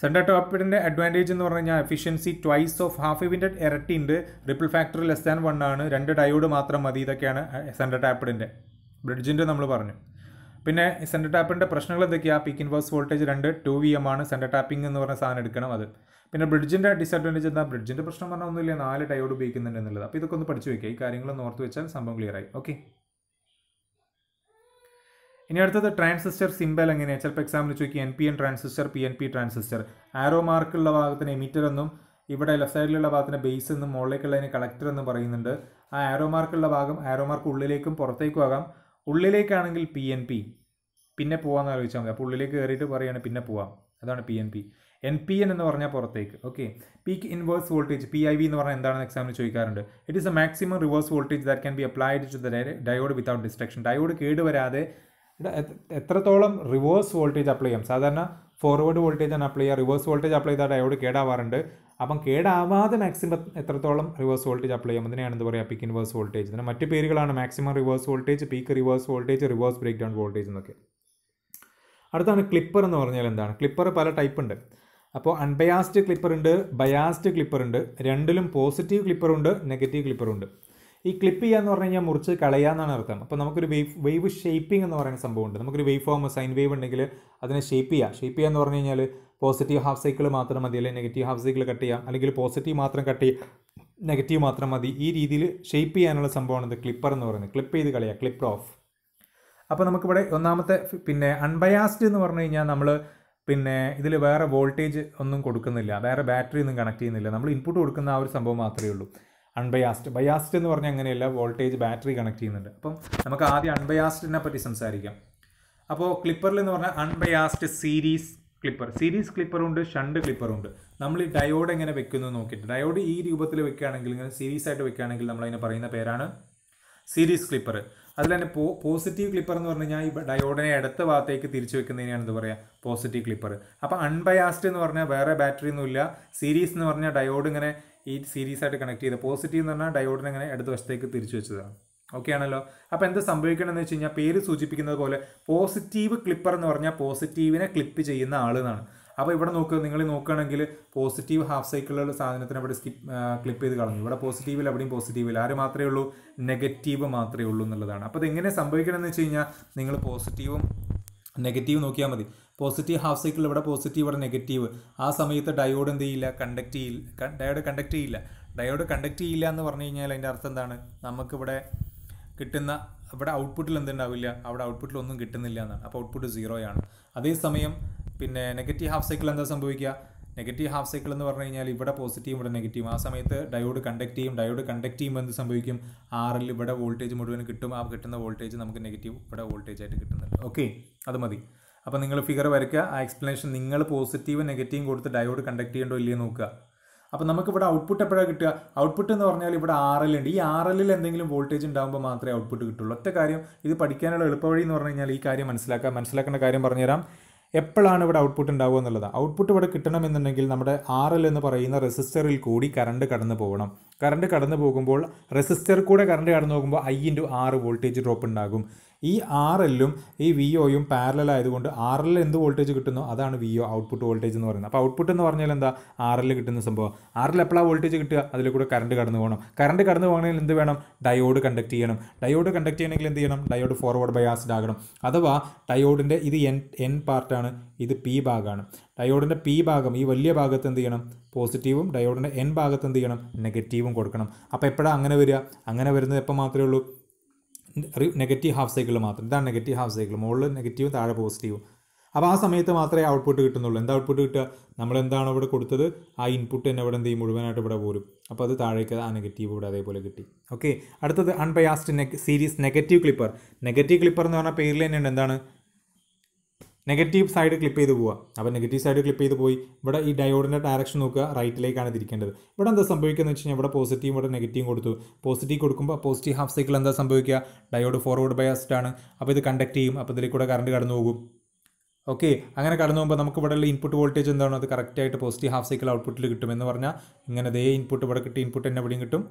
സെൻറ്റർ ടാപ്പ്ഡിൻ്റെ അഡ്വാൻറ്റേജ് എന്ന് പറഞ്ഞു കഴിഞ്ഞാൽ എഫിഷ്യൻസി ട്വൈസ് ഓഫ് ഹാഫ് ഇവിൻ്റെ ഇരട്ടി ഉണ്ട് ripple factor less than one ആണ് രണ്ട് ഡയോഡ് മാത്രം മതി ഇതൊക്കെയാണ് സെൻറ്റർ ടാപ്പ്ഡിൻ്റെ ബ്രിഡ്ജിൻ്റെ നമ്മൾ പറഞ്ഞു പിന്നെ സെൻറ്റർ ടാപ്പിൻ്റെ പ്രശ്നങ്ങൾ എന്തൊക്കെയാണ് പീക്ക് ഇൻവേഴ്സ് വോൾട്ടേജ് രണ്ട് ടു വി എം ആണ് സെൻറ്റർ ടാപ്പിംഗ് എന്ന് പറഞ്ഞ സാധനം എടുക്കണം അത് പിന്നെ ബ്രിഡ്ജിൻ്റെ ഡിസഡ്വാൻറ്റേജ് എന്താ ബ്രിഡ്ജിൻ്റെ പ്രശ്നം പറഞ്ഞാൽ ഒന്നുമില്ല നാല് ഡയോഡ് ഉപയോഗിക്കുന്നുണ്ട് എന്നുള്ളത് അപ്പോൾ ഇതൊക്കെ ഒന്ന് പഠിച്ചു വയ്ക്കുക ഈ കാര്യങ്ങളൊന്ന് ഓർത്ത് വെച്ചാൽ സംഭവം ക്ലിയർ ആയി ഓക്കെ ഇനി അടുത്തത് ട്രാൻസിസ്റ്റർ സിമ്പൽ എങ്ങനെയാണ് ചിലപ്പോൾ എക്സാമിന് ചോദിക്കുക N P N transistor P N P transistor arrow മാർക്കുള്ള ഭാഗത്തിന് എമിറ്റർ എന്നും ഇവിടെ ലെഫ്റ്റ് സൈഡിലുള്ള ഭാഗത്തിന് ബേസ് എന്നും മുകളിലേക്കുള്ളതിന് കളക്ടർ എന്ന് പറയുന്നുണ്ട് ആ ആരോ മാർക്കുള്ള ഭാഗം ആരോ മാർക്ക് ഉള്ളിലേക്കും പുറത്തേക്കും ആകാം ഉള്ളിലേക്കാണെങ്കിൽ പി എൻ പി പിന്നെ പോകാമെന്ന് ആലോചിച്ചാൽ മതി അപ്പോൾ ഉള്ളിലേക്ക് കയറിയിട്ട് പറയുകയാണ് പിന്നെ പോവാം അതാണ് P N P N P N എന്ന് പറഞ്ഞാൽ പുറത്തേക്ക് okay peak inverse voltage P I V എന്ന് പറഞ്ഞാൽ എന്താണെന്ന് എക്സാമിൽ ചോദിക്കാറുണ്ട് it is a maximum reverse voltage that can be applied to the diode without destruction diode കേടുവരാതെ എത്രത്തോളം റിവേഴ്സ് വോൾട്ടേജ് അപ്ലൈ ചെയ്യാം സാധാരണ ഫോർവേഡ് വോൾട്ടേജാണ് അപ്ലൈ ചെയ്യുക റിവേഴ്സ് വോൾട്ടേജ് അപ്ലൈ ചെയ്താൽ ഡയോഡ് കേടാവാറുണ്ട് അപ്പം കേടാവാതെ മാക്സിമം എത്രത്തോളം റിവേഴ്സ് വോൾട്ടേജ് അപ്ലൈ ചെയ്യാം അതിനെയാണ് എന്ത് പറയുക പിക്ക് ഇൻവേഴ്സ് വോൾട്ടേജ് ഇതിന് മറ്റ് പേരുകളാണ് maximum reverse voltage peak reverse voltage reverse breakdown voltage എന്നൊക്കെ അടുത്താണ് ക്ലിപ്പർ എന്ന് പറഞ്ഞാൽ എന്താണ് ക്ലിപ്പർ പല ടൈപ്പ് ഉണ്ട് അപ്പോൾ അൺബയാസ്ഡ് ക്ലിപ്പർ ഉണ്ട് ബയാസ്ഡ് ക്ലിപ്പർ ഉണ്ട് രണ്ടിലും പോസിറ്റീവ് ക്ലിപ്പർ ഉണ്ട് നെഗറ്റീവ് ക്ലിപ്പർ ഉണ്ട് ഈ ക്ലിപ്പ് ചെയ്യുക എന്ന് പറഞ്ഞു കഴിഞ്ഞാൽ മുറിച്ച് കളയുക എന്നാണ് അർത്ഥം അപ്പോൾ നമുക്കൊരു വേവ് വേവ് ഷേപ്പിംഗ് എന്ന് പറയുന്ന സംഭവമുണ്ട് നമുക്കൊരു വേവ് ഫോം സൈൻ വേവ് ഉണ്ടെങ്കിൽ അതിനെ ഷേപ്പ് ചെയ്യുക ഷേപ്പ് ചെയ്യുക എന്ന് പറഞ്ഞു കഴിഞ്ഞാൽ പോസിറ്റീവ് ഹാഫ് സൈക്കിൾ മാത്രം മതി അല്ലെങ്കിൽ നെഗറ്റീവ് ഹാഫ് സൈക്കിൾ കട്ട് ചെയ്യാം അല്ലെങ്കിൽ പോസിറ്റീവ് മാത്രം കട്ട് ചെയ്യുക നെഗറ്റീവ് മാത്രം മതി ഈ രീതിയിൽ ഷേപ്പ് ചെയ്യാനുള്ള സംഭവമാണ് ക്ലിപ്പർ എന്ന് പറയുന്നത് ക്ലിപ്പ് ചെയ്ത് കളയുക ക്ലിപ്പ് ഓഫ് അപ്പോൾ നമുക്കിവിടെ ഒന്നാമത്തെ പിന്നെ അൺബയാസ്ഡ് എന്ന് പറഞ്ഞു കഴിഞ്ഞാൽ നമ്മൾ പിന്നെ ഇതിൽ വേറെ വോൾട്ടേജ് ഒന്നും കൊടുക്കുന്നില്ല വേറെ ബാറ്ററി ഒന്നും കണക്ട് ചെയ്യുന്നില്ല നമ്മൾ ഇൻപുട്ട് കൊടുക്കുന്ന ആ ഒരു സംഭവം മാത്രമേ ഉള്ളൂ അൺബയാസ്ഡ് ബയാസ്ഡ് എന്ന് പറഞ്ഞാൽ അങ്ങനെയല്ല വോൾട്ടേജ് ബാറ്ററി കണക്ട് ചെയ്യുന്നുണ്ട് അപ്പം നമുക്ക് ആദ്യം അൺബയാസ്ഡിനെ പറ്റി സംസാരിക്കാം അപ്പോൾ ക്ലിപ്പറിൽ എന്ന് പറഞ്ഞാൽ അൺബയാസ്ഡ് സീരീസ് ക്ലിപ്പർ സീരീസ് ക്ലിപ്പറുണ്ട് ഷണ്ട് ക്ലിപ്പറുണ്ട് നമ്മൾ ഈ ഡയോഡ് എങ്ങനെ വെക്കുന്നു നോക്കിയിട്ട് ഡയോഡ് ഈ രൂപത്തിൽ വെക്കുകയാണെങ്കിൽ ഇങ്ങനെ സീരീസ് ആയിട്ട് വെക്കുകയാണെങ്കിൽ നമ്മൾ അതിനെ പറയുന്ന പേരാണ് സീരീസ് ക്ലിപ്പർ അതിൽ തന്നെ പോ പോസിറ്റീവ് ക്ലിപ്പർ എന്ന് പറഞ്ഞു കഴിഞ്ഞാൽ ഈ ഡയോഡിനെ ഇടത്ത ഭാഗത്തേക്ക് തിരിച്ചു വെക്കുന്നതിനാണ് എന്താ പറയുക പോസിറ്റീവ് ക്ലിപ്പർ അപ്പോൾ അൺബയാസ്റ്റ് എന്ന് പറഞ്ഞാൽ വേറെ ബാറ്ററി ഒന്നുമില്ല സീരീസ് എന്ന് പറഞ്ഞാൽ ഡയോഡ് ഇങ്ങനെ ഈ സീരീസ് ആയിട്ട് കണക്ട് ചെയ്ത് പോസിറ്റീവ് എന്ന് പറഞ്ഞാൽ ഡയോഡിനെ ഇങ്ങനെ ഇടത് വശത്തേക്ക് തിരിച്ചു വെച്ചതാണ് ഓക്കെ ആണല്ലോ അപ്പോൾ എന്താ സംഭവിക്കണമെന്ന് വെച്ച് കഴിഞ്ഞാൽ പേര് സൂചിപ്പിക്കുന്നത് പോലെ പോസിറ്റീവ് ക്ലിപ്പർ എന്ന് പറഞ്ഞാൽ പോസിറ്റീവിനെ ക്ലിപ്പ് ചെയ്യുന്ന ആൾ എന്നാണ് അപ്പോൾ ഇവിടെ നോക്കുക നിങ്ങൾ നോക്കുകയാണെങ്കിൽ പോസിറ്റീവ് ഹാഫ് സൈക്കിളുകൾ സാധനത്തിന് അവിടെ സ്കിപ്പ് ക്ലിപ്പ് ചെയ്ത് കളഞ്ഞു ഇവിടെ പോസിറ്റീവിൽ അവിടെയും പോസിറ്റീവിൽ ആര് മാത്രമേ ഉള്ളൂ നെഗറ്റീവ് മാത്രമേ ഉള്ളൂ എന്നുള്ളതാണ് അപ്പോൾ ഇതെങ്ങനെ സംഭവിക്കണമെന്ന് വെച്ച് കഴിഞ്ഞാൽ നിങ്ങൾ പോസിറ്റീവും നെഗറ്റീവ് നോക്കിയാൽ മതി പോസിറ്റീവ് ഹാഫ് സൈക്കിൾ ഇവിടെ പോസിറ്റീവ് ഇവിടെ നെഗറ്റീവ് ആ സമയത്ത് ഡയോഡ് എന്ത് ചെയ്യില്ല കണ്ടക്ട് ചെയ്യില്ല ഡയോഡ് കണ്ടക്ട് ചെയ്യില്ല ഡയോഡ് കണ്ടക്ട് ചെയ്യില്ല എന്ന് പറഞ്ഞു കഴിഞ്ഞാൽ അതിൻ്റെ അർത്ഥം എന്താണ് നമുക്കിവിടെ കിട്ടുന്ന ഇവിടെ ഔട്ട്പുട്ടിൽ എന്തുണ്ടാവില്ല അവിടെ ഔട്ട്പുട്ടിൽ ഒന്നും കിട്ടുന്നില്ല എന്നാണ് അപ്പോൾ ഔട്ട്പുട്ട് ആണ് അതേസമയം പിന്നെ നെഗറ്റീവ് ഹാഫ് സൈക്കിൾ എന്താ സംഭവിക്കുക നെഗറ്റീവ് ഹാഫ് സൈക്കിൾ എന്ന് പറഞ്ഞു കഴിഞ്ഞാൽ ഇവിടെ പോസിറ്റീവ് ഇവിടെ നെഗറ്റീവ് ആ സമയത്ത് ഡയോഡ് കണ്ടക്ട് ചെയ്യും ഡയോഡ് കണ്ടക്ട് ചെയ്യുമ്പോൾ എന്ത് സംഭവിക്കും ആറിൽ ഇവിടെ വോൾട്ടേജ് മുഴുവൻ കിട്ടും ആ കിട്ടുന്ന വോൾട്ടേജ് നമുക്ക് നെഗറ്റീവ് ഇവിടെ വോൾട്ടേജ് ആയിട്ട് കിട്ടുന്നുണ്ട് ഓക്കെ അത് മതി അപ്പോൾ നിങ്ങൾ ഫിഗർ വരയ്ക്കുക ആ എക്സ്പ്ലനേഷൻ നിങ്ങൾ പോസിറ്റീവ് നെഗറ്റീവ് കൊടുത്ത് ഡയോഡ് കണ്ടക്ട് ചെയ്യണ്ടോ ഇല്ലയോ നോക്കുക അപ്പോൾ നമുക്കിവിടെ ഔട്ട്പുട്ട് എപ്പോഴാണ് കിട്ടുക ഔട്ട്പുട്ട് എന്ന് പറഞ്ഞാൽ ഇവിടെ ആർ എൽ ഉണ്ട് ഈ ആർ എല്ലിൽ എന്തെങ്കിലും വോൾട്ടേജ് ഉണ്ടാകുമ്പോൾ മാത്രമേ ഔട്ട്പുട്ട് കിട്ടുള്ളൂ ഒറ്റ കാര്യം ഇത് പഠിക്കാനുള്ള എളുപ്പവഴി എന്ന് പറഞ്ഞു കഴിഞ്ഞാൽ ഈ കാര്യം മനസ്സിലാക്കാം മനസ്സിലാക്കേണ്ട കാര്യം പറഞ്ഞുതരാം എപ്പോഴാണ് ഇവിടെ ഔട്ട്പുട്ട് ഉണ്ടാവുക എന്നുള്ളത് ഔട്ട്പുട്ട് ഇവിടെ കിട്ടണമെന്നുണ്ടെങ്കിൽ നമ്മുടെ ആർ എൽ എന്ന് പറയുന്ന റെസിസ്റ്ററിൽ കൂടി കറണ്ട് കടന്നു പോകണം കറണ്ട് കടന്നു പോകുമ്പോൾ റെസിസ്റ്റർ കൂടെ കറണ്ട് കടന്നു പോകുമ്പോൾ I into R voltage drop ഉണ്ടാകും ഈ ആർ എല്ലും ഈ വി ഒയും പാരലൽ ആയതുകൊണ്ട് ആർ എൽ എന്ത് വോൾട്ടേജ് കിട്ടുന്നു അതാണ് വി ഒ ഔട്ട്പുട്ട് വോൾട്ടേജ് എന്ന് പറയുന്നത് അപ്പോൾ ഔട്ട്പുട്ട് എന്ന് പറഞ്ഞാൽ എന്താ ആർ എൽ കിട്ടുന്ന സംഭവം ആർ എൽ എപ്പോഴാണ് വോൾട്ടേജ് കിട്ടുക അതിൽ കൂടെ കറണ്ട് കടന്നു പോകണം കറണ്ട് കടന്നു പോകണമെങ്കിൽ എന്ത് വേണം ഡയോഡ് കണ്ടക്ട് ചെയ്യണം ഡയോഡ് കണ്ടക്ട് ചെയ്യണമെങ്കിൽ എന്ത് ചെയ്യണം ഡയോഡ് ഫോർവേഡ് ബയാസ്ഡ് ആകണം അഥവാ ഡയോഡിൻ്റെ ഇത് എൻ എൻ പാർട്ടാണ് ഇത് പി ഭാഗമാണ് ഡയോഡിൻ്റെ പി ഭാഗം ഈ വലിയ ഭാഗത്ത് എന്ത് ചെയ്യണം പോസിറ്റീവും ഡയോഡിൻ്റെ എൻ ഭാഗത്ത് എന്ത് ചെയ്യണം നെഗറ്റീവും കൊടുക്കണം അപ്പോൾ എപ്പോഴാണ് അങ്ങനെ വരിക അങ്ങനെ വരുന്നത് എപ്പോൾ മാത്രമേ ഉള്ളൂ നെഗറ്റീവ് ഹാഫ് സൈക്കിൾ മാത്രം ഇതാണ് നെഗറ്റീവ് ഹാഫ് സൈക്കിൾ മുകളിൽ നെഗറ്റീവ് താഴെ പോസിറ്റീവ് അപ്പോൾ ആ സമയത്ത് മാത്രമേ ഔട്ട്പുട്ട് കിട്ടുന്നുള്ളൂ എന്താ ഔട്ട്പുട്ട് കിട്ടുക നമ്മൾ എന്താണോ ഇവിടെ കൊടുത്തത് ആ ഇൻപുട്ട് തന്നെ ഇവിടെ എന്ത് ചെയ്യും മുഴുവനായിട്ട് ഇവിടെ പോരും അപ്പോൾ അത് താഴേക്ക് ആ നെഗറ്റീവ് ഇവിടെ അതേപോലെ കിട്ടി ഓക്കെ അടുത്തത് അൺബയാസ്ഡ് നെ series negative clipper negative clipper എന്ന് പറഞ്ഞ പേരിൽ തന്നെയുണ്ട് എന്താണ് നെഗറ്റീവ് സൈഡ് ക്ലിപ്പ് ചെയ്ത് പോവുക അപ്പോൾ നെഗറ്റീവ് സൈഡ് ക്ലിപ്പ് ചെയ്ത് പോയി ഇവിടെ ഈ ഡയോഡിൻ്റെ ഡയറക്ഷൻ നോക്കുക റൈറ്റിലേക്കാണ് തിരിക്കേണ്ടത് ഇവിടെ എന്താ സംഭവിക്കുന്നത് വെച്ച് കഴിഞ്ഞാൽ ഇവിടെ പോസിറ്റീവ് ഇവിടെ നെഗറ്റീവ് കൊടുത്തു പോസിറ്റീവ് കൊടുക്കുമ്പോൾ പോസിറ്റീവ് ഹാഫ് സൈക്കിൾ എന്താ സംഭവിക്കുക ഡയോഡ് ഫോർവേഡ് ബയാസ്ഡ് ആണ് അപ്പോൾ ഇത് കണ്ടക്ട് ചെയ്യും അപ്പോൾ ഇതിൽ കൂടെ കറണ്ട് കടന്നു പോകും ഓക്കെ അങ്ങനെ കടന്നു പോകുമ്പോൾ നമുക്ക് ഉള്ള ഇൻപുട്ട് വോൾട്ടേജ് എന്താണോ അത് കറക്റ്റായിട്ട് പോസിറ്റീവ് ഹാഫ് സൈക്കിൾ ഔട്ട്പുട്ടിൽ കിട്ടും എന്ന് പറഞ്ഞാൽ ഇങ്ങനെ അതേ ഇൻപുട്ട് ഇവിടെ കിട്ടി ഇൻപുട്ട് എന്നെ എവിടെയും കിട്ടും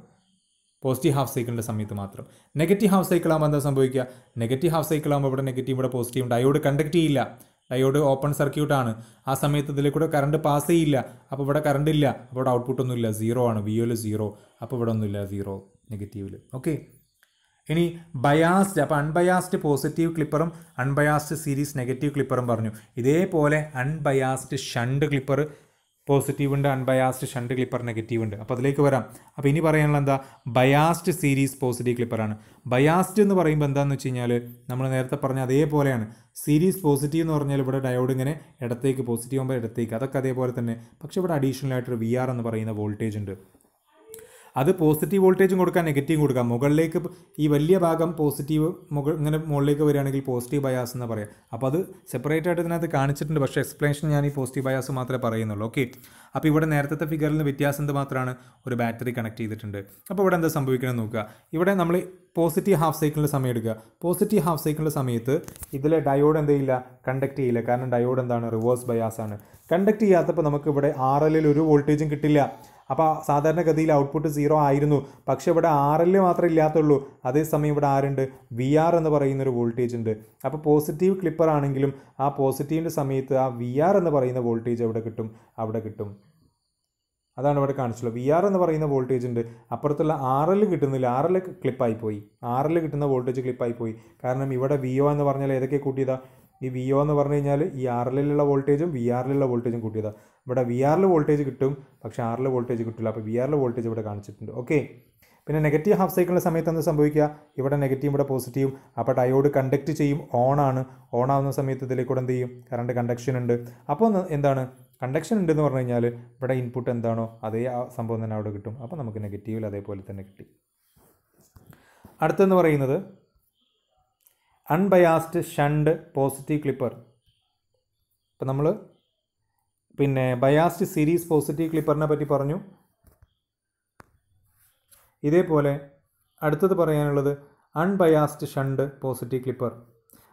പോസിറ്റീവ് ഹാഫ് സൈക്കിളിൻ്റെ സമയത്ത് മാത്രം നെഗറ്റീവ് ഹാഫ് സൈക്കിൾ ആകുമ്പോൾ എന്താ സംഭവിക്കുക നെഗറ്റീവ് ഹാഫ് സൈക്കിൾ ആകുമ്പോൾ ഇവിടെ നെഗറ്റീവ് ഇവിടെ പോസിറ്റീവ് ഡയോഡ് കണ്ടക്ട് ചെയ്യില്ല ഡയോഡ് ഓപ്പൺ സർക്യൂട്ട് ആണ് ആ സമയത്ത് ഇതിൽ കൂടെ കറണ്ട് പാസ് ചെയ്യില്ല അപ്പോൾ ഇവിടെ കറണ്ട് ഇല്ല അപ്പോൾ ഇവിടെ ഔട്ട്പുട്ടൊന്നും ഇല്ല സീറോ ആണ് വി ഒല് സീറോ അപ്പോൾ ഇവിടെ ഒന്നുമില്ല സീറോ നെഗറ്റീവിൽ ഓക്കെ ഇനി ബയാസ്ഡ് അപ്പോൾ അൺബയാസ്ഡ് പോസിറ്റീവ് ക്ലിപ്പറും അൺബയാസ്ഡ് സീരീസ് നെഗറ്റീവ് ക്ലിപ്പറും പറഞ്ഞു ഇതേപോലെ അൺബയാസ്ഡ് ഷണ്ട് ക്ലിപ്പർ പോസിറ്റീവ് ഉണ്ട് അൺബയാസ്ഡ് ഷണ്ട് ക്ലിപ്പർ നെഗറ്റീവ് ഉണ്ട് അപ്പോൾ അതിലേക്ക് വരാം അപ്പോൾ ഇനി പറയാനുള്ള എന്താ ബയാസ്ഡ് സീരീസ് പോസിറ്റീവ് ക്ലിപ്പറാണ് ബയാസ്ഡ് എന്ന് പറയുമ്പോൾ എന്താണെന്ന് വെച്ച് കഴിഞ്ഞാൽ നമ്മൾ നേരത്തെ പറഞ്ഞ അതേപോലെയാണ് സീരീസ് പോസിറ്റീവ് എന്ന് പറഞ്ഞാൽ ഇവിടെ ഡയോഡ് ഇങ്ങനെ ഇടത്തേക്ക് പോസിറ്റീവ് ആകുമ്പോൾ ഇടത്തേക്ക് അതൊക്കെ അതേപോലെ തന്നെ പക്ഷേ ഇവിടെ അഡീഷണൽ ആയിട്ടൊരു വി ആർ എന്ന് പറയുന്ന വോൾട്ടേജ് ഉണ്ട് അത് പോസിറ്റീവ് വോൾട്ടേജും കൊടുക്കാം നെഗറ്റീവ് കൊടുക്കാം മുകളിലേക്ക് ഈ വലിയ ഭാഗം പോസിറ്റീവ് മുകൾ ഇങ്ങനെ മുകളിലേക്ക് വരികയാണെങ്കിൽ പോസിറ്റീവ് ബയാസ് എന്ന് പറയാം അപ്പോൾ അത് സെപ്പറേറ്റ് ആയിട്ട് ഇതിനകത്ത് കാണിച്ചിട്ടുണ്ട് പക്ഷേ എക്സ്പ്ലനേഷൻ ഞാൻ ഈ പോസിറ്റീവ് ബയാസ് മാത്രമേ പറയുന്നുള്ളൂ ഓക്കെ അപ്പോൾ ഇവിടെ നേരത്തെ ഫിഗറിൽ വ്യത്യാസം എന്ത് മാത്രമാണ് ഒരു ബാറ്ററി കണക്ട് ചെയ്തിട്ടുണ്ട് അപ്പോൾ ഇവിടെ എന്താ സംഭവിക്കണമെന്ന് നോക്കുക ഇവിടെ നമ്മൾ പോസിറ്റീവ് ഹാഫ് സൈക്കിളിൻ്റെ സമയം എടുക്കുക പോസിറ്റീവ് ഹാഫ് സൈക്കിളിൻ്റെ സമയത്ത് ഇതിലെ ഡയോഡ് എന്ത് ചെയ്യില്ല കണ്ടക്ട് ചെയ്യില്ല കാരണം ഡയോഡ് എന്താണ് റിവേഴ്സ് ബയാസ് ആണ് കണ്ടക്ട് ചെയ്യാത്തപ്പോൾ നമുക്ക് ഇവിടെ ആർ എല്ലിൽ ഒരു വോൾട്ടേജും കിട്ടില്ല അപ്പോൾ സാധാരണഗതിയിൽ ഔട്ട്പുട്ട് സീറോ ആയിരുന്നു പക്ഷേ ഇവിടെ ആർ എൽ മാത്രമേ ഇല്ലാത്തുള്ളൂ അതേസമയം ഇവിടെ ആരുണ്ട് വി ആർ എന്ന് പറയുന്നൊരു വോൾട്ടേജ് ഉണ്ട് അപ്പോൾ പോസിറ്റീവ് ക്ലിപ്പർ ആണെങ്കിലും ആ പോസിറ്റീവിൻ്റെ സമയത്ത് ആ വി ആർ എന്ന് പറയുന്ന വോൾട്ടേജ് എവിടെ കിട്ടും അവിടെ കിട്ടും അതാണ് ഇവിടെ കാണിച്ചുള്ളത് വി ആർ എന്ന് പറയുന്ന വോൾട്ടേജ് ഉണ്ട് അപ്പുറത്തുള്ള ആർ എൽ കിട്ടുന്നില്ല ആർ എൽ ക്ലിപ്പായി പോയി ആർ എൽ കിട്ടുന്ന വോൾട്ടേജ് ക്ലിപ്പായി പോയി കാരണം ഇവിടെ വി ഒ എന്ന് പറഞ്ഞാൽ ഏതൊക്കെ കൂട്ടിയതാണ് ഈ വി ഒ എന്ന് പറഞ്ഞു കഴിഞ്ഞാൽ ഈ ആർ എല്ലിലുള്ള വോൾട്ടേജും വി ആറിലുള്ള വോൾട്ടേജും കൂട്ടിയതാണ് ഇവിടെ വി ആറിൽ വോൾട്ടേജ് കിട്ടും പക്ഷേ ആറിൽ വോൾട്ടേജ് കിട്ടില്ല അപ്പോൾ വി ആറിൽ വോൾട്ടേജ് ഇവിടെ കാണിച്ചിട്ടുണ്ട് ഓക്കെ പിന്നെ നെഗറ്റീവ് ഹാഫ് സൈക്കിളിൻ്റെ സമയത്ത് എന്ത് സംഭവിക്കുക ഇവിടെ നെഗറ്റീവ് ഇവിടെ പോസിറ്റീവും അപ്പോൾ ഡയോഡ് കണ്ടക്ട് ചെയ്യും ഓണാണ് ഓണാവുന്ന സമയത്ത് കൂടെ എന്ത് ചെയ്യും കറണ്ട് കണ്ടക്ഷൻ ഉണ്ട് അപ്പോൾ എന്താണ് കണ്ടക്ഷൻ ഉണ്ടെന്ന് പറഞ്ഞു കഴിഞ്ഞാൽ ഇവിടെ ഇൻപുട്ട് എന്താണോ അതേ ആ സംഭവം തന്നെ അവിടെ കിട്ടും അപ്പോൾ നമുക്ക് നെഗറ്റീവിൽ അതേപോലെ തന്നെ കിട്ടി അടുത്തെന്ന് പറയുന്നത് അൺബയാസ്ഡ് ഷണ്ട് പോസിറ്റീവ് ക്ലിപ്പർ ഇപ്പം നമ്മൾ പിന്നെ ബയാസ്റ്റ് സീരീസ് പോസിറ്റീവ് ക്ലിപ്പറിനെ പറ്റി പറഞ്ഞു ഇതേപോലെ അടുത്തത് പറയാനുള്ളത് അൺബയാസ്ഡ് ഷണ്ട് പോസിറ്റീവ് ക്ലിപ്പർ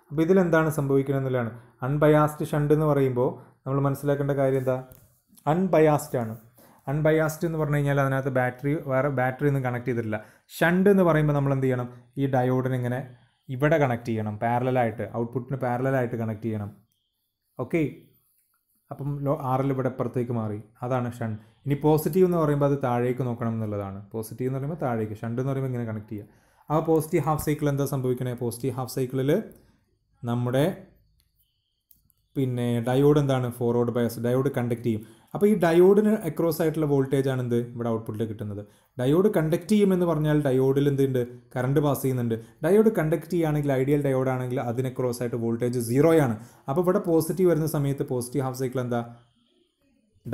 അപ്പോൾ ഇതിലെന്താണ് സംഭവിക്കണമെന്നുള്ളതാണ് അൺബയാസ്ഡ് ഷണ്ട് എന്ന് പറയുമ്പോൾ നമ്മൾ മനസ്സിലാക്കേണ്ട കാര്യം എന്താ അൺബയാസ്ഡ് ആണ് അൺബയാസ്ഡ് എന്ന് പറഞ്ഞു കഴിഞ്ഞാൽ അതിനകത്ത് ബാറ്ററി വേറെ ബാറ്ററി ഒന്നും കണക്ട് ചെയ്തിട്ടില്ല ഷണ്ട് എന്ന് പറയുമ്പോൾ നമ്മൾ എന്ത് ചെയ്യണം ഈ ഡയോഡിന് ഇങ്ങനെ ഇവിടെ കണക്ട് ചെയ്യണം പാരലായിട്ട് ഔട്ട്പുട്ടിന് പാരലായിട്ട് കണക്ട് ചെയ്യണം ഓക്കെ അപ്പം ലോ ആറിൽ ഇവിടെ അപ്പുറത്തേക്ക് മാറി അതാണ് ഷണ്ട് ഇനി പോസിറ്റീവ് എന്ന് പറയുമ്പോൾ അത് താഴേക്ക് നോക്കണം എന്നുള്ളതാണ് പോസിറ്റീവ് എന്ന് പറയുമ്പോൾ താഴേക്ക് ഷണ്ട് എന്ന് പറയുമ്പോൾ ഇങ്ങനെ കണക്ട് ചെയ്യുക ആ പോസിറ്റീവ് ഹാഫ് സൈക്കിൾ എന്താ സംഭവിക്കണേ പോസിറ്റീവ് ഹാഫ് സൈക്കിളിൽ നമ്മുടെ പിന്നെ ഡയോഡ് എന്താണ് ഫോർവേഡ് ബയസ് ഡയോഡ് കണ്ടക്ട് ചെയ്യും അപ്പോൾ ഈ ഡയോഡിന് അക്രോസ് ആയിട്ടുള്ള വോൾട്ടേജ് ആണ് എന്ത് ഇവിടെ ഔട്ട്പുട്ടിൽ കിട്ടുന്നത് ഡയോഡ് കണ്ടക്ട് ചെയ്യുമെന്ന് പറഞ്ഞാൽ ഡയോഡിൽ എന്തുണ്ട് കറണ്ട് പാസ് ചെയ്യുന്നുണ്ട് ഡയോഡ് കണ്ടക്ട് ചെയ്യുകയാണെങ്കിൽ ഐഡിയൽ ഡയോഡ് ആണെങ്കിൽ അതിന് അക്രോസ് ആയിട്ട് വോൾട്ടേജ് ആണ് അപ്പോൾ ഇവിടെ പോസിറ്റീവ് വരുന്ന സമയത്ത് പോസിറ്റീവ് ഹാഫ് സൈക്കിൾ എന്താ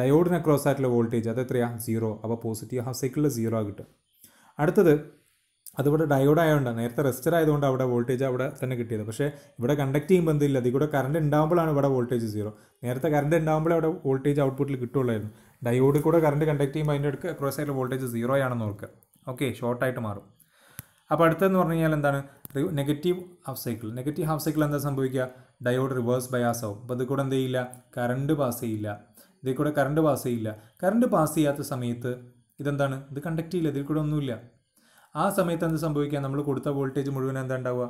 ഡയോഡിന് അക്രോസ് ആയിട്ടുള്ള വോൾട്ടേജ് അത് എത്രയാണ് സീറോ അപ്പോൾ പോസിറ്റീവ് ഹാഫ് സൈക്കിളിൽ സീറോ കിട്ടും അടുത്തത് അതിവിടെ ഡയോഡ് ആയതുകൊണ്ടാണ് നേരത്തെ റെസ്റ്റർ ആയതുകൊണ്ട് അവിടെ വോൾട്ടേജ് അവിടെ തന്നെ കിട്ടിയത് പക്ഷേ ഇവിടെ കണ്ടക്ട് ചെയ്യുമ്പോൾ എന്തില്ല അതിൽ കൂടെ കറണ്ട് ഉണ്ടാകുമ്പോഴാണ് ഇവിടെ വോൾട്ടേജ് സീറോ നേരത്തെ കറണ്ട് ഉണ്ടാകുമ്പോഴേ അവിടെ വോൾട്ടേജ് ഔട്ട്പുട്ടിൽ കിട്ടുള്ളായിരുന്നു ഡയോഡിൽ കൂടെ കറണ്ട് കണ്ടക്ട് ചെയ്യുമ്പോൾ അതിൻ്റെ അടുത്ത് ക്രോസ് ആയിട്ട് വോൾട്ടേജ് സീറോ ആണെന്ന് ഓർക്കുക ഓക്കെ ഷോർട്ടായിട്ട് മാറും അപ്പോൾ അടുത്തതെന്ന് പറഞ്ഞു കഴിഞ്ഞാൽ എന്താണ് negative half cycle negative half cycle എന്താ സംഭവിക്കുക ഡയോഡ് റിവേഴ്സ് ബയാസ് ആവും അപ്പോൾ ഇത് കൂടെ എന്ത് ചെയ്യില്ല കറണ്ട് പാസ് ചെയ്യില്ല ഇതിൽ കൂടെ കറണ്ട് പാസ് ചെയ്യില്ല കറണ്ട് പാസ് ചെയ്യാത്ത സമയത്ത് ഇതെന്താണ് ഇത് കണ്ടക്ട് ചെയ്യില്ല ഇതിൽ കൂടെ ഒന്നുമില്ല ആ സമയത്ത് എന്ത് സംഭവിക്കുക നമ്മൾ കൊടുത്ത വോൾട്ടേജ് മുഴുവൻ എന്താ ഉണ്ടാവുക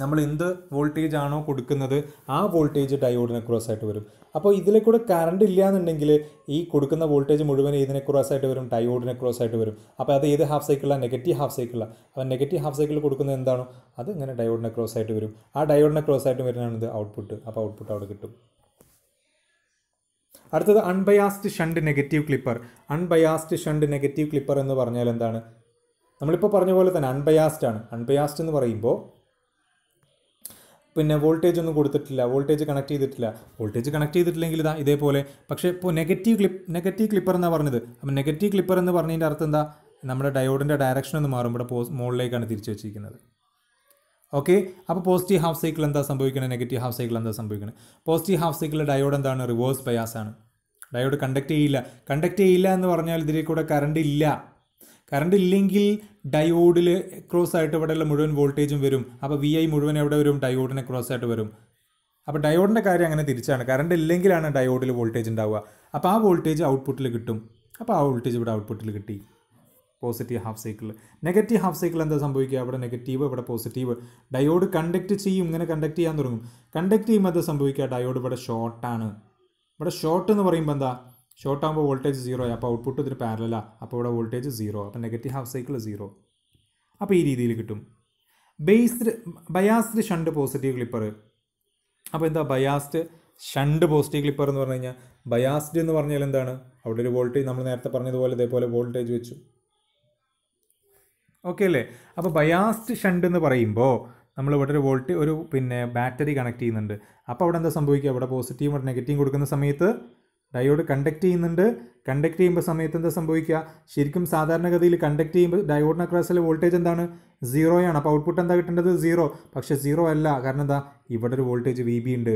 നമ്മൾ എന്ത് വോൾട്ടേജ് ആണോ കൊടുക്കുന്നത് ആ വോൾട്ടേജ് ഡയോഡിനെ ക്രോസ് ആയിട്ട് വരും അപ്പോൾ ഇതിലെ കൂടെ കറണ്ട് ഇല്ല എന്നുണ്ടെങ്കിൽ ഈ കൊടുക്കുന്ന വോൾട്ടേജ് മുഴുവൻ ഇതിനെ ക്രോസ് ആയിട്ട് വരും ഡയോഡിനെ ക്രോസ് ആയിട്ട് വരും അപ്പോൾ അത് ഏത് ഹാഫ് സൈക്കിളാണ് നെഗറ്റീവ് ഹാഫ് സൈക്കിളാണ് അപ്പോൾ നെഗറ്റീവ് ഹാഫ് സൈക്കിൾ കൊടുക്കുന്നത് എന്താണോ അത് ഇങ്ങനെ ഡയോഡിനെ ക്രോസ് ആയിട്ട് വരും ആ ഡയോഡിനെ ക്രോസ് ആയിട്ട് വരുന്നതാണ് ഇത് ഔട്ട്പുട്ട് അപ്പോൾ ഔട്ട്പുട്ട് അവിടെ കിട്ടും അടുത്തത് unbiased shunt negative clipper unbiased shunt negative clipper എന്ന് പറഞ്ഞാൽ എന്താണ് നമ്മളിപ്പോൾ പറഞ്ഞ പോലെ തന്നെ അൺബയാസ്ഡ് ആണ് അൺബയാസ്ഡ് എന്ന് പറയുമ്പോൾ പിന്നെ വോൾട്ടേജ് ഒന്നും കൊടുത്തിട്ടില്ല വോൾട്ടേജ് കണക്ട് ചെയ്തിട്ടില്ല വോൾട്ടേജ് കണക്ട് ചെയ്തിട്ടില്ലെങ്കിൽ ഇതാ ഇതേപോലെ പക്ഷേ ഇപ്പോൾ നെഗറ്റീവ് ക്ലിപ്പ് നെഗറ്റീവ് ക്ലിപ്പർ എന്നാണ് പറഞ്ഞത് അപ്പം നെഗറ്റീവ് ക്ലിപ്പർ എന്ന് പറഞ്ഞതിൻ്റെ അർത്ഥം എന്താ നമ്മുടെ ഡയോഡിൻ്റെ ഡയറക്ഷൻ ഒന്ന് മാറുമ്പോൾ പോസ് മുകളിലേക്കാണ് തിരിച്ചു വെച്ചിരിക്കുന്നത് ഓക്കെ അപ്പോൾ പോസിറ്റീവ് ഹാഫ് സൈക്കിൾ എന്താ സംഭവിക്കുന്നത് നെഗറ്റീവ് ഹാഫ് സൈക്കിൾ എന്താ സംഭവിക്കുന്നത് പോസിറ്റീവ് ഹാഫ് സൈക്കിൾ ഡയോഡ് എന്താണ് റിവേഴ്സ് ബയാസ് ആണ് ഡയോഡ് കണ്ടക്ട് ചെയ്യില്ല കണ്ടക്ട് ചെയ്യില്ല എന്ന് പറഞ്ഞാൽ ഇതിൽ കൂടെ കറണ്ട് ഇല്ല കറണ്ട് ഇല്ലെങ്കിൽ ഡയോഡിൽ ക്രോസ് ആയിട്ട് ഇവിടെയുള്ള മുഴുവൻ വോൾട്ടേജും വരും അപ്പോൾ വി ഐ മുഴുവൻ എവിടെ വരും ഡയോഡിനെ ക്രോസ് ആയിട്ട് വരും അപ്പോൾ ഡയോഡിൻ്റെ കാര്യം അങ്ങനെ തിരിച്ചാണ് കറണ്ട് ഇല്ലെങ്കിലാണ് ഡയോഡിൽ വോൾട്ടേജ് ഉണ്ടാവുക അപ്പോൾ ആ വോൾട്ടേജ് ഔട്ട്പുട്ടിൽ കിട്ടും അപ്പോൾ ആ വോൾട്ടേജ് ഇവിടെ ഔട്ട്പുട്ടിൽ കിട്ടി positive half cycle negative half cycle എന്താ സംഭവിക്കുക അവിടെ നെഗറ്റീവ് ഇവിടെ പോസിറ്റീവ് ഡയോഡ് കണ്ടക്ട് ചെയ്യും ഇങ്ങനെ കണ്ടക്ട് ചെയ്യാൻ തുടങ്ങും കണ്ടക്ട് ചെയ്യുമ്പോൾ എന്താ സംഭവിക്കുക ഡയോഡ് ഇവിടെ ഷോർട്ടാണ് ഇവിടെ ഷോർട്ട് എന്ന് പറയുമ്പോൾ എന്താ ഷോർട്ട് ആകുമ്പോൾ വോൾട്ടേജ് സീറോ ആയി അപ്പോൾ ഔട്ട്പുട്ട് ഇതിന് പാരലാണ് അപ്പോൾ ഇവിടെ വോൾട്ടേജ് സീറോ അപ്പോൾ നെഗറ്റീവ് ഹാഫ് സൈക്കിൾ സീറോ അപ്പോൾ ഈ രീതിയിൽ കിട്ടും based biased shunt positive clipper അപ്പോൾ എന്താ ബയാസ്ഡ് ഷണ്ട് പോസിറ്റീവ് ക്ലിപ്പർ എന്ന് പറഞ്ഞു കഴിഞ്ഞാൽ ബയാസ്ഡ് എന്ന് പറഞ്ഞാൽ എന്താണ് അവിടെ ഒരു വോൾട്ടേജ് നമ്മൾ നേരത്തെ പറഞ്ഞതുപോലെ ഇതേപോലെ വോൾട്ടേജ് വെച്ചു ഓക്കെ അല്ലേ അപ്പോൾ ബയാസ്റ്റ് ഷണ്ട് എന്ന് പറയുമ്പോൾ നമ്മൾ ഇവിടെ ഒരു വോൾട്ട് ഒരു പിന്നെ ബാറ്ററി കണക്ട് ചെയ്യുന്നുണ്ട് അപ്പോൾ അവിടെ എന്താ സംഭവിക്കുക ഇവിടെ പോസിറ്റീവും ഇവിടെ നെഗറ്റീവും കൊടുക്കുന്ന സമയത്ത് ഡയോഡ് കണ്ടക്ട് ചെയ്യുന്നുണ്ട് കണ്ടക്ട് ചെയ്യുമ്പോൾ സമയത്ത് എന്താ സംഭവിക്കുക ശരിക്കും സാധാരണഗതിയിൽ കണ്ടക്ട് ചെയ്യുമ്പോൾ ഡയോഡിന് അക്രോസിലെ വോൾട്ടേജ് എന്താണ് സീറോയാണ് അപ്പോൾ ഔട്ട്പുട്ട് എന്താ കിട്ടേണ്ടത് സീറോ പക്ഷേ സീറോ അല്ല കാരണം എന്താ ഇവിടെ ഒരു വോൾട്ടേജ് വി ബി ഉണ്ട്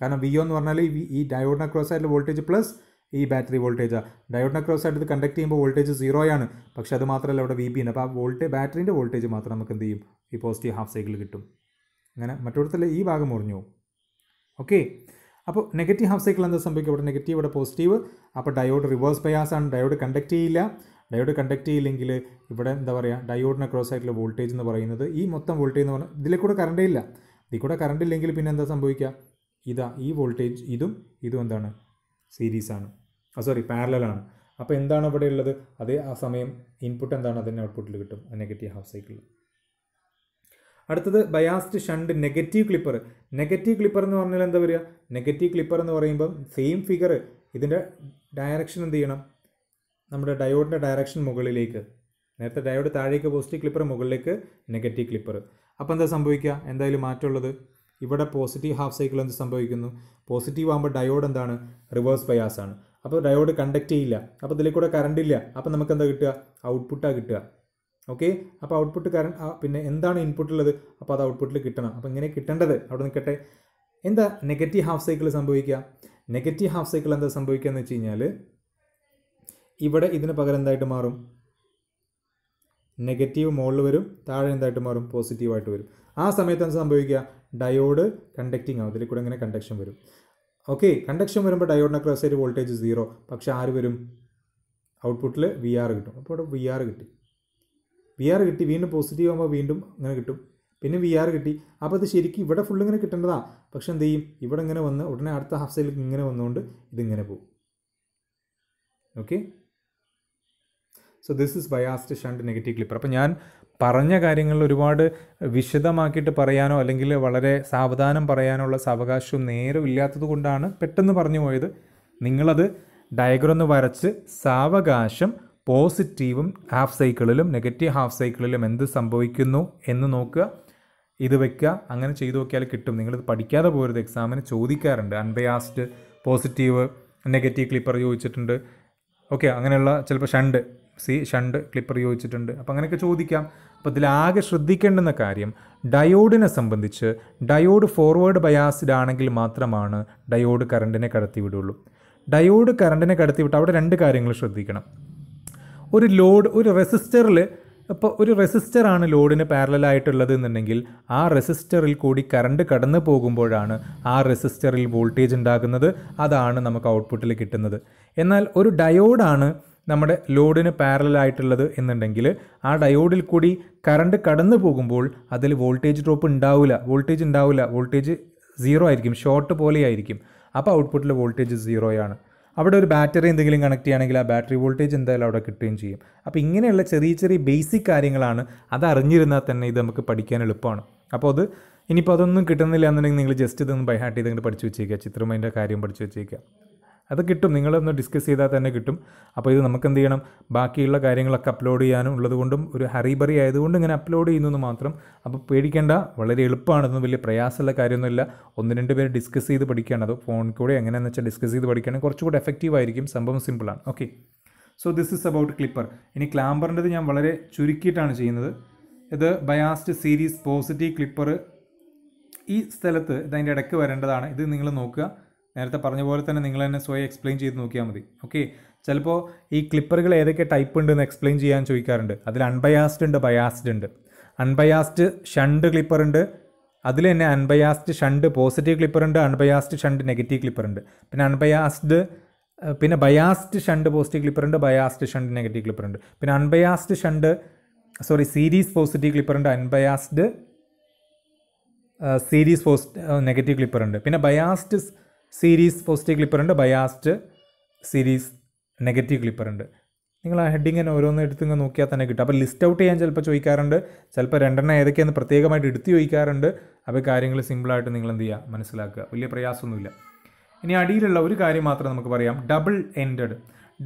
കാരണം വി ഒ എന്ന് പറഞ്ഞാൽ ഈ ഡയോഡിന് അക്രോസ് ആയിട്ടുള്ള വോൾട്ടേജ് പ്ലസ് ഈ ബാറ്ററി വോൾട്ടേജ് ഡയോഡിനെ ക്രോസ് ആയിട്ട് ഇത് കണ്ടക്ട് ചെയ്യുമ്പോൾ വോൾട്ടേജ് ആണ് പക്ഷേ അത് മാത്രമല്ല അവിടെ വി ബി ഉണ്ട് അപ്പോൾ ആ വോൾട്ട് ബാറ്ററിൻ്റെ വോൾട്ടേജ് മാത്രം നമുക്ക് എന്ത് ചെയ്യും ഈ പോസിറ്റീവ് ഹാഫ് സൈക്കിൾ കിട്ടും അങ്ങനെ മറ്റൊരിടത്തല്ല ഈ ഭാഗം മുറിഞ്ഞു പോകും ഓക്കെ അപ്പോൾ നെഗറ്റീവ് ഹാഫ് സൈക്കിൾ എന്താ സംഭവിക്കും ഇവിടെ നെഗറ്റീവ് ഇവിടെ പോസിറ്റീവ് അപ്പോൾ ഡയോഡ് റിവേഴ്സ് ആണ് ഡയോഡ് കണ്ടക്ട് ചെയ്യില്ല ഡയോഡ് കണ്ടക്ട് ചെയ്യില്ലെങ്കിൽ ഇവിടെ എന്താ പറയുക ഡയോഡിന് ക്രോസ് ആയിട്ടുള്ള വോൾട്ടേജ് എന്ന് പറയുന്നത് ഈ മൊത്തം വോൾട്ടേജ് എന്ന് പറഞ്ഞാൽ ഇതിലെ കൂടെ കറണ്ടേ ഇല്ല ഇതിൽ കൂടെ കറണ്ട് ഇല്ലെങ്കിൽ പിന്നെ എന്താ സംഭവിക്കുക ഇതാ ഈ വോൾട്ടേജ് ഇതും ഇതും എന്താണ് സീരീസാണ് ആ സോറി പാരലാണ് അപ്പോൾ എന്താണ് ഇവിടെ ഉള്ളത് അതേ ആ സമയം ഇൻപുട്ട് എന്താണ് അതിൻ്റെ ഔട്ട്പുട്ടിൽ കിട്ടും നെഗറ്റീവ് ഹാഫ് സൈക്കിളിൽ അടുത്തത് biased shunt negative clipper negative clipper എന്ന് പറഞ്ഞാൽ എന്താ പറയുക നെഗറ്റീവ് ക്ലിപ്പർ എന്ന് പറയുമ്പം സെയിം ഫിഗർ ഇതിൻ്റെ ഡയറക്ഷൻ എന്ത് ചെയ്യണം നമ്മുടെ ഡയോഡിൻ്റെ ഡയറക്ഷൻ മുകളിലേക്ക് നേരത്തെ ഡയോഡ് താഴേക്ക് പോസിറ്റീവ് ക്ലിപ്പർ മുകളിലേക്ക് നെഗറ്റീവ് ക്ലിപ്പർ അപ്പോൾ എന്താ സംഭവിക്കുക എന്തായാലും മാറ്റമുള്ളത് ഇവിടെ പോസിറ്റീവ് ഹാഫ് സൈക്കിൾ എന്ത് സംഭവിക്കുന്നു പോസിറ്റീവ് ആകുമ്പോൾ ഡയോഡ് എന്താണ് റിവേഴ്സ് ബയാസ് ആണ് അപ്പോൾ ഡയോഡ് കണ്ടക്ട് ചെയ്യില്ല അപ്പോൾ ഇതിലേക്ക് കൂടെ കറണ്ട് ഇല്ല അപ്പോൾ നമുക്ക് എന്താ കിട്ടുക ഔട്ട്പുട്ടാണ് കിട്ടുക ഓക്കെ അപ്പോൾ ഔട്ട്പുട്ട് കറണ്ട് പിന്നെ എന്താണ് ഇൻപുട്ടുള്ളത് അപ്പോൾ അത് ഔട്ട്പുട്ടിൽ കിട്ടണം അപ്പോൾ ഇങ്ങനെ കിട്ടേണ്ടത് അവിടെ നിൽക്കട്ടെ എന്താ നെഗറ്റീവ് ഹാഫ് സൈക്കിൾ സംഭവിക്കുക നെഗറ്റീവ് ഹാഫ് സൈക്കിൾ എന്താ സംഭവിക്കുക എന്ന് വെച്ച് കഴിഞ്ഞാൽ ഇവിടെ ഇതിന് പകരം എന്തായിട്ട് മാറും നെഗറ്റീവ് മുകളിൽ വരും താഴെ എന്തായിട്ട് മാറും പോസിറ്റീവായിട്ട് വരും ആ സമയത്ത് എന്ത് സംഭവിക്കുക ഡയോഡ് കണ്ടക്റ്റിംഗ് ആവും ഇതിൽ കൂടെ ഇങ്ങനെ കണ്ടക്ഷൻ വരും ഓക്കെ കണ്ടക്ഷൻ വരുമ്പോൾ ഡയോഡിന് അക്രോസ് ആയിട്ട് വോൾട്ടേജ് സീറോ പക്ഷേ ആര് വരും ഔട്ട്പുട്ടിൽ വി ആർ കിട്ടും അപ്പോൾ ഇവിടെ വി ആർ കിട്ടി വി ആർ കിട്ടി വീണ്ടും പോസിറ്റീവ് ആകുമ്പോൾ വീണ്ടും ഇങ്ങനെ കിട്ടും പിന്നെ വി ആർ കിട്ടി അപ്പോൾ അത് ശരിക്കും ഇവിടെ ഫുൾ ഇങ്ങനെ കിട്ടേണ്ടതാ പക്ഷെ എന്ത് ചെയ്യും ഇവിടെ ഇങ്ങനെ വന്ന് ഉടനെ അടുത്ത ഹാഫ് സൈഡിലേക്ക് ഇങ്ങനെ വന്നുകൊണ്ട് ഇതിങ്ങനെ പോകും okay so this is biased shunt negative clipper അപ്പോൾ ഞാൻ പറഞ്ഞ കാര്യങ്ങളിൽ ഒരുപാട് വിശദമാക്കിയിട്ട് പറയാനോ അല്ലെങ്കിൽ വളരെ സാവധാനം പറയാനുള്ള സാവകാശവും നേരം ഇല്ലാത്തത് കൊണ്ടാണ് പെട്ടെന്ന് പറഞ്ഞു പോയത് നിങ്ങളത് ഡയഗ്രൊന്ന് വരച്ച് സാവകാശം പോസിറ്റീവും ഹാഫ് സൈക്കിളിലും നെഗറ്റീവ് ഹാഫ് സൈക്കിളിലും എന്ത് സംഭവിക്കുന്നു എന്ന് നോക്കുക ഇത് വെക്കുക അങ്ങനെ ചെയ്തു നോക്കിയാൽ കിട്ടും നിങ്ങളിത് പഠിക്കാതെ പോരുത് എക്സാമിന് ചോദിക്കാറുണ്ട് അൺബയാസ്ഡ് പോസിറ്റീവ് നെഗറ്റീവ് ക്ലിപ്പർ ചോദിച്ചിട്ടുണ്ട് ഓക്കെ അങ്ങനെയുള്ള ചിലപ്പോൾ ഷണ്ട് സി ഷണ്ട് ക്ലിപ്പർ പ്രയോഗിച്ചിട്ടുണ്ട് അപ്പോൾ അങ്ങനെയൊക്കെ ചോദിക്കാം അപ്പോൾ ഇതിലാകെ ശ്രദ്ധിക്കേണ്ടുന്ന കാര്യം ഡയോഡിനെ സംബന്ധിച്ച് ഡയോഡ് ഫോർവേഡ് ബയാസ്ഡ് ആണെങ്കിൽ മാത്രമാണ് ഡയോഡ് കറണ്ടിനെ കടത്തിവിടുള്ളൂ ഡയോഡ് കറണ്ടിനെ വിട്ട് അവിടെ രണ്ട് കാര്യങ്ങൾ ശ്രദ്ധിക്കണം ഒരു ലോഡ് ഒരു റെസിസ്റ്ററിൽ ഇപ്പോൾ ഒരു റെസിസ്റ്ററാണ് ലോഡിന് പാരലായിട്ടുള്ളത് എന്നുണ്ടെങ്കിൽ ആ റെസിസ്റ്ററിൽ കൂടി കറണ്ട് കടന്നു പോകുമ്പോഴാണ് ആ റെസിസ്റ്ററിൽ വോൾട്ടേജ് ഉണ്ടാകുന്നത് അതാണ് നമുക്ക് ഔട്ട്പുട്ടിൽ കിട്ടുന്നത് എന്നാൽ ഒരു ഡയോഡാണ് നമ്മുടെ ലോഡിന് പാരലായിട്ടുള്ളത് എന്നുണ്ടെങ്കിൽ ആ ഡയോഡിൽ കൂടി കറണ്ട് കടന്നു പോകുമ്പോൾ അതിൽ വോൾട്ടേജ് ഡ്രോപ്പ് ഉണ്ടാവില്ല വോൾട്ടേജ് ഉണ്ടാവില്ല വോൾട്ടേജ് സീറോ ആയിരിക്കും ഷോർട്ട് പോലെയായിരിക്കും അപ്പോൾ ഔട്ട്പുട്ടിൽ വോൾട്ടേജ് സീറോയാണ് അവിടെ ഒരു ബാറ്ററി എന്തെങ്കിലും കണക്ട് ചെയ്യുകയാണെങ്കിൽ ആ ബാറ്ററി വോൾട്ടേജ് എന്തായാലും അവിടെ കിട്ടുകയും ചെയ്യും അപ്പോൾ ഇങ്ങനെയുള്ള ചെറിയ ചെറിയ ബേസിക് കാര്യങ്ങളാണ് അത് അറിഞ്ഞിരുന്നാൽ തന്നെ ഇത് നമുക്ക് പഠിക്കാൻ എളുപ്പമാണ് അപ്പോൾ അത് ഇനിയിപ്പോൾ അതൊന്നും കിട്ടുന്നില്ല എന്നുണ്ടെങ്കിൽ നിങ്ങൾ ജസ്റ്റ് ഇതൊന്ന് ബൈ ഹാർട്ട് ചെയ്ത് പഠിച്ചു വെച്ചേക്കുക ചിത്രമതിൻ്റെ കാര്യം പഠിച്ചു വെച്ചേക്കുക അത് കിട്ടും നിങ്ങളൊന്ന് ഡിസ്കസ് ചെയ്താൽ തന്നെ കിട്ടും അപ്പോൾ ഇത് നമുക്ക് എന്ത് ചെയ്യണം ബാക്കിയുള്ള കാര്യങ്ങളൊക്കെ അപ്ലോഡ് ചെയ്യാനും ഉള്ളതുകൊണ്ടും ഒരു ഹറിബറി ആയതുകൊണ്ട് ഇങ്ങനെ അപ്ലോഡ് ചെയ്യുന്നു മാത്രം അപ്പോൾ പേടിക്കേണ്ട വളരെ എളുപ്പമാണ് ഇതൊന്നും വലിയ പ്രയാസമുള്ള കാര്യമൊന്നുമില്ല ഒന്ന് രണ്ട് പേര് ഡിസ്കസ് ചെയ്ത് പഠിക്കുകയാണ് അത് ഫോണിൽ കൂടെ എങ്ങനെയാണെന്ന് വെച്ചാൽ ഡിസ്കസ് ചെയ്ത് പഠിക്കുകയാണ് കുറച്ചുകൂടി എഫക്റ്റീവ് ആയിരിക്കും സംഭവം സിമ്പിളാണ് okay so this is about clipper ഇനി ക്ലാമ്പറിൻ്റെത് ഞാൻ വളരെ ചുരുക്കിയിട്ടാണ് ചെയ്യുന്നത് ഇത് ബയാസ്റ്റ് സീരീസ് പോസിറ്റീവ് ക്ലിപ്പർ ഈ സ്ഥലത്ത് ഇതിൻ്റെ ഇടയ്ക്ക് വരേണ്ടതാണ് ഇത് നിങ്ങൾ നോക്കുക നേരത്തെ പറഞ്ഞ പോലെ തന്നെ നിങ്ങൾ തന്നെ സ്വയം എക്സ്പ്ലെയിൻ ചെയ്ത് നോക്കിയാൽ മതി ഓക്കെ ചിലപ്പോൾ ഈ ക്ലിപ്പറുകൾ ഏതൊക്കെ ടൈപ്പ് ഉണ്ടെന്ന് എക്സ്പ്ലെയിൻ ചെയ്യാൻ ചോദിക്കാറുണ്ട് അതിൽ അൺബയാസ്ഡ് ഉണ്ട് ബയാസ്ഡ് ഉണ്ട് അൺബയാസ്ഡ് ഷണ്ട് ക്ലിപ്പർ ഉണ്ട് അതിൽ തന്നെ അൺബയാസ്ഡ് ഷണ്ട് പോസിറ്റീവ് ക്ലിപ്പർ ഉണ്ട് അൺബയാസ്ഡ് ഷണ്ട് നെഗറ്റീവ് ക്ലിപ്പർ ഉണ്ട് പിന്നെ അൺബയാസ്ഡ് പിന്നെ ബയാസ്ഡ് ഷണ്ട് പോസിറ്റീവ് ക്ലിപ്പർ ഉണ്ട് ബയാസ്ഡ് ഷണ്ട് നെഗറ്റീവ് ക്ലിപ്പർ ഉണ്ട് പിന്നെ unbiased shunt sorry series positive clipper ഉണ്ട് unbiased series pos negative clipper ഉണ്ട് പിന്നെ ബയാസ്ഡ് സീരീസ് പോസിറ്റീവ് ക്ലിപ്പറുണ്ട് ബയാസ്ഡ് സീരീസ് നെഗറ്റീവ് ക്ലിപ്പറുണ്ട് നിങ്ങൾ ആ ഹെഡിങ് തന്നെ ഓരോന്ന് എടുത്തിങ്ങ് നോക്കിയാൽ തന്നെ കിട്ടും അപ്പോൾ ലിസ്റ്റ് ഔട്ട് ചെയ്യാൻ ചിലപ്പോൾ ചോദിക്കാറുണ്ട് ചിലപ്പോൾ രണ്ടെണ്ണം ഏതൊക്കെയെന്ന് പ്രത്യേകമായിട്ട് എടുത്ത് ചോദിക്കാറുണ്ട് അപ്പോൾ കാര്യങ്ങൾ സിമ്പിളായിട്ട് നിങ്ങൾ എന്ത് ചെയ്യുക മനസ്സിലാക്കുക വലിയ പ്രയാസമൊന്നുമില്ല ഇനി അടിയിലുള്ള ഒരു കാര്യം മാത്രം നമുക്ക് പറയാം ഡബിൾ എൻഡഡ്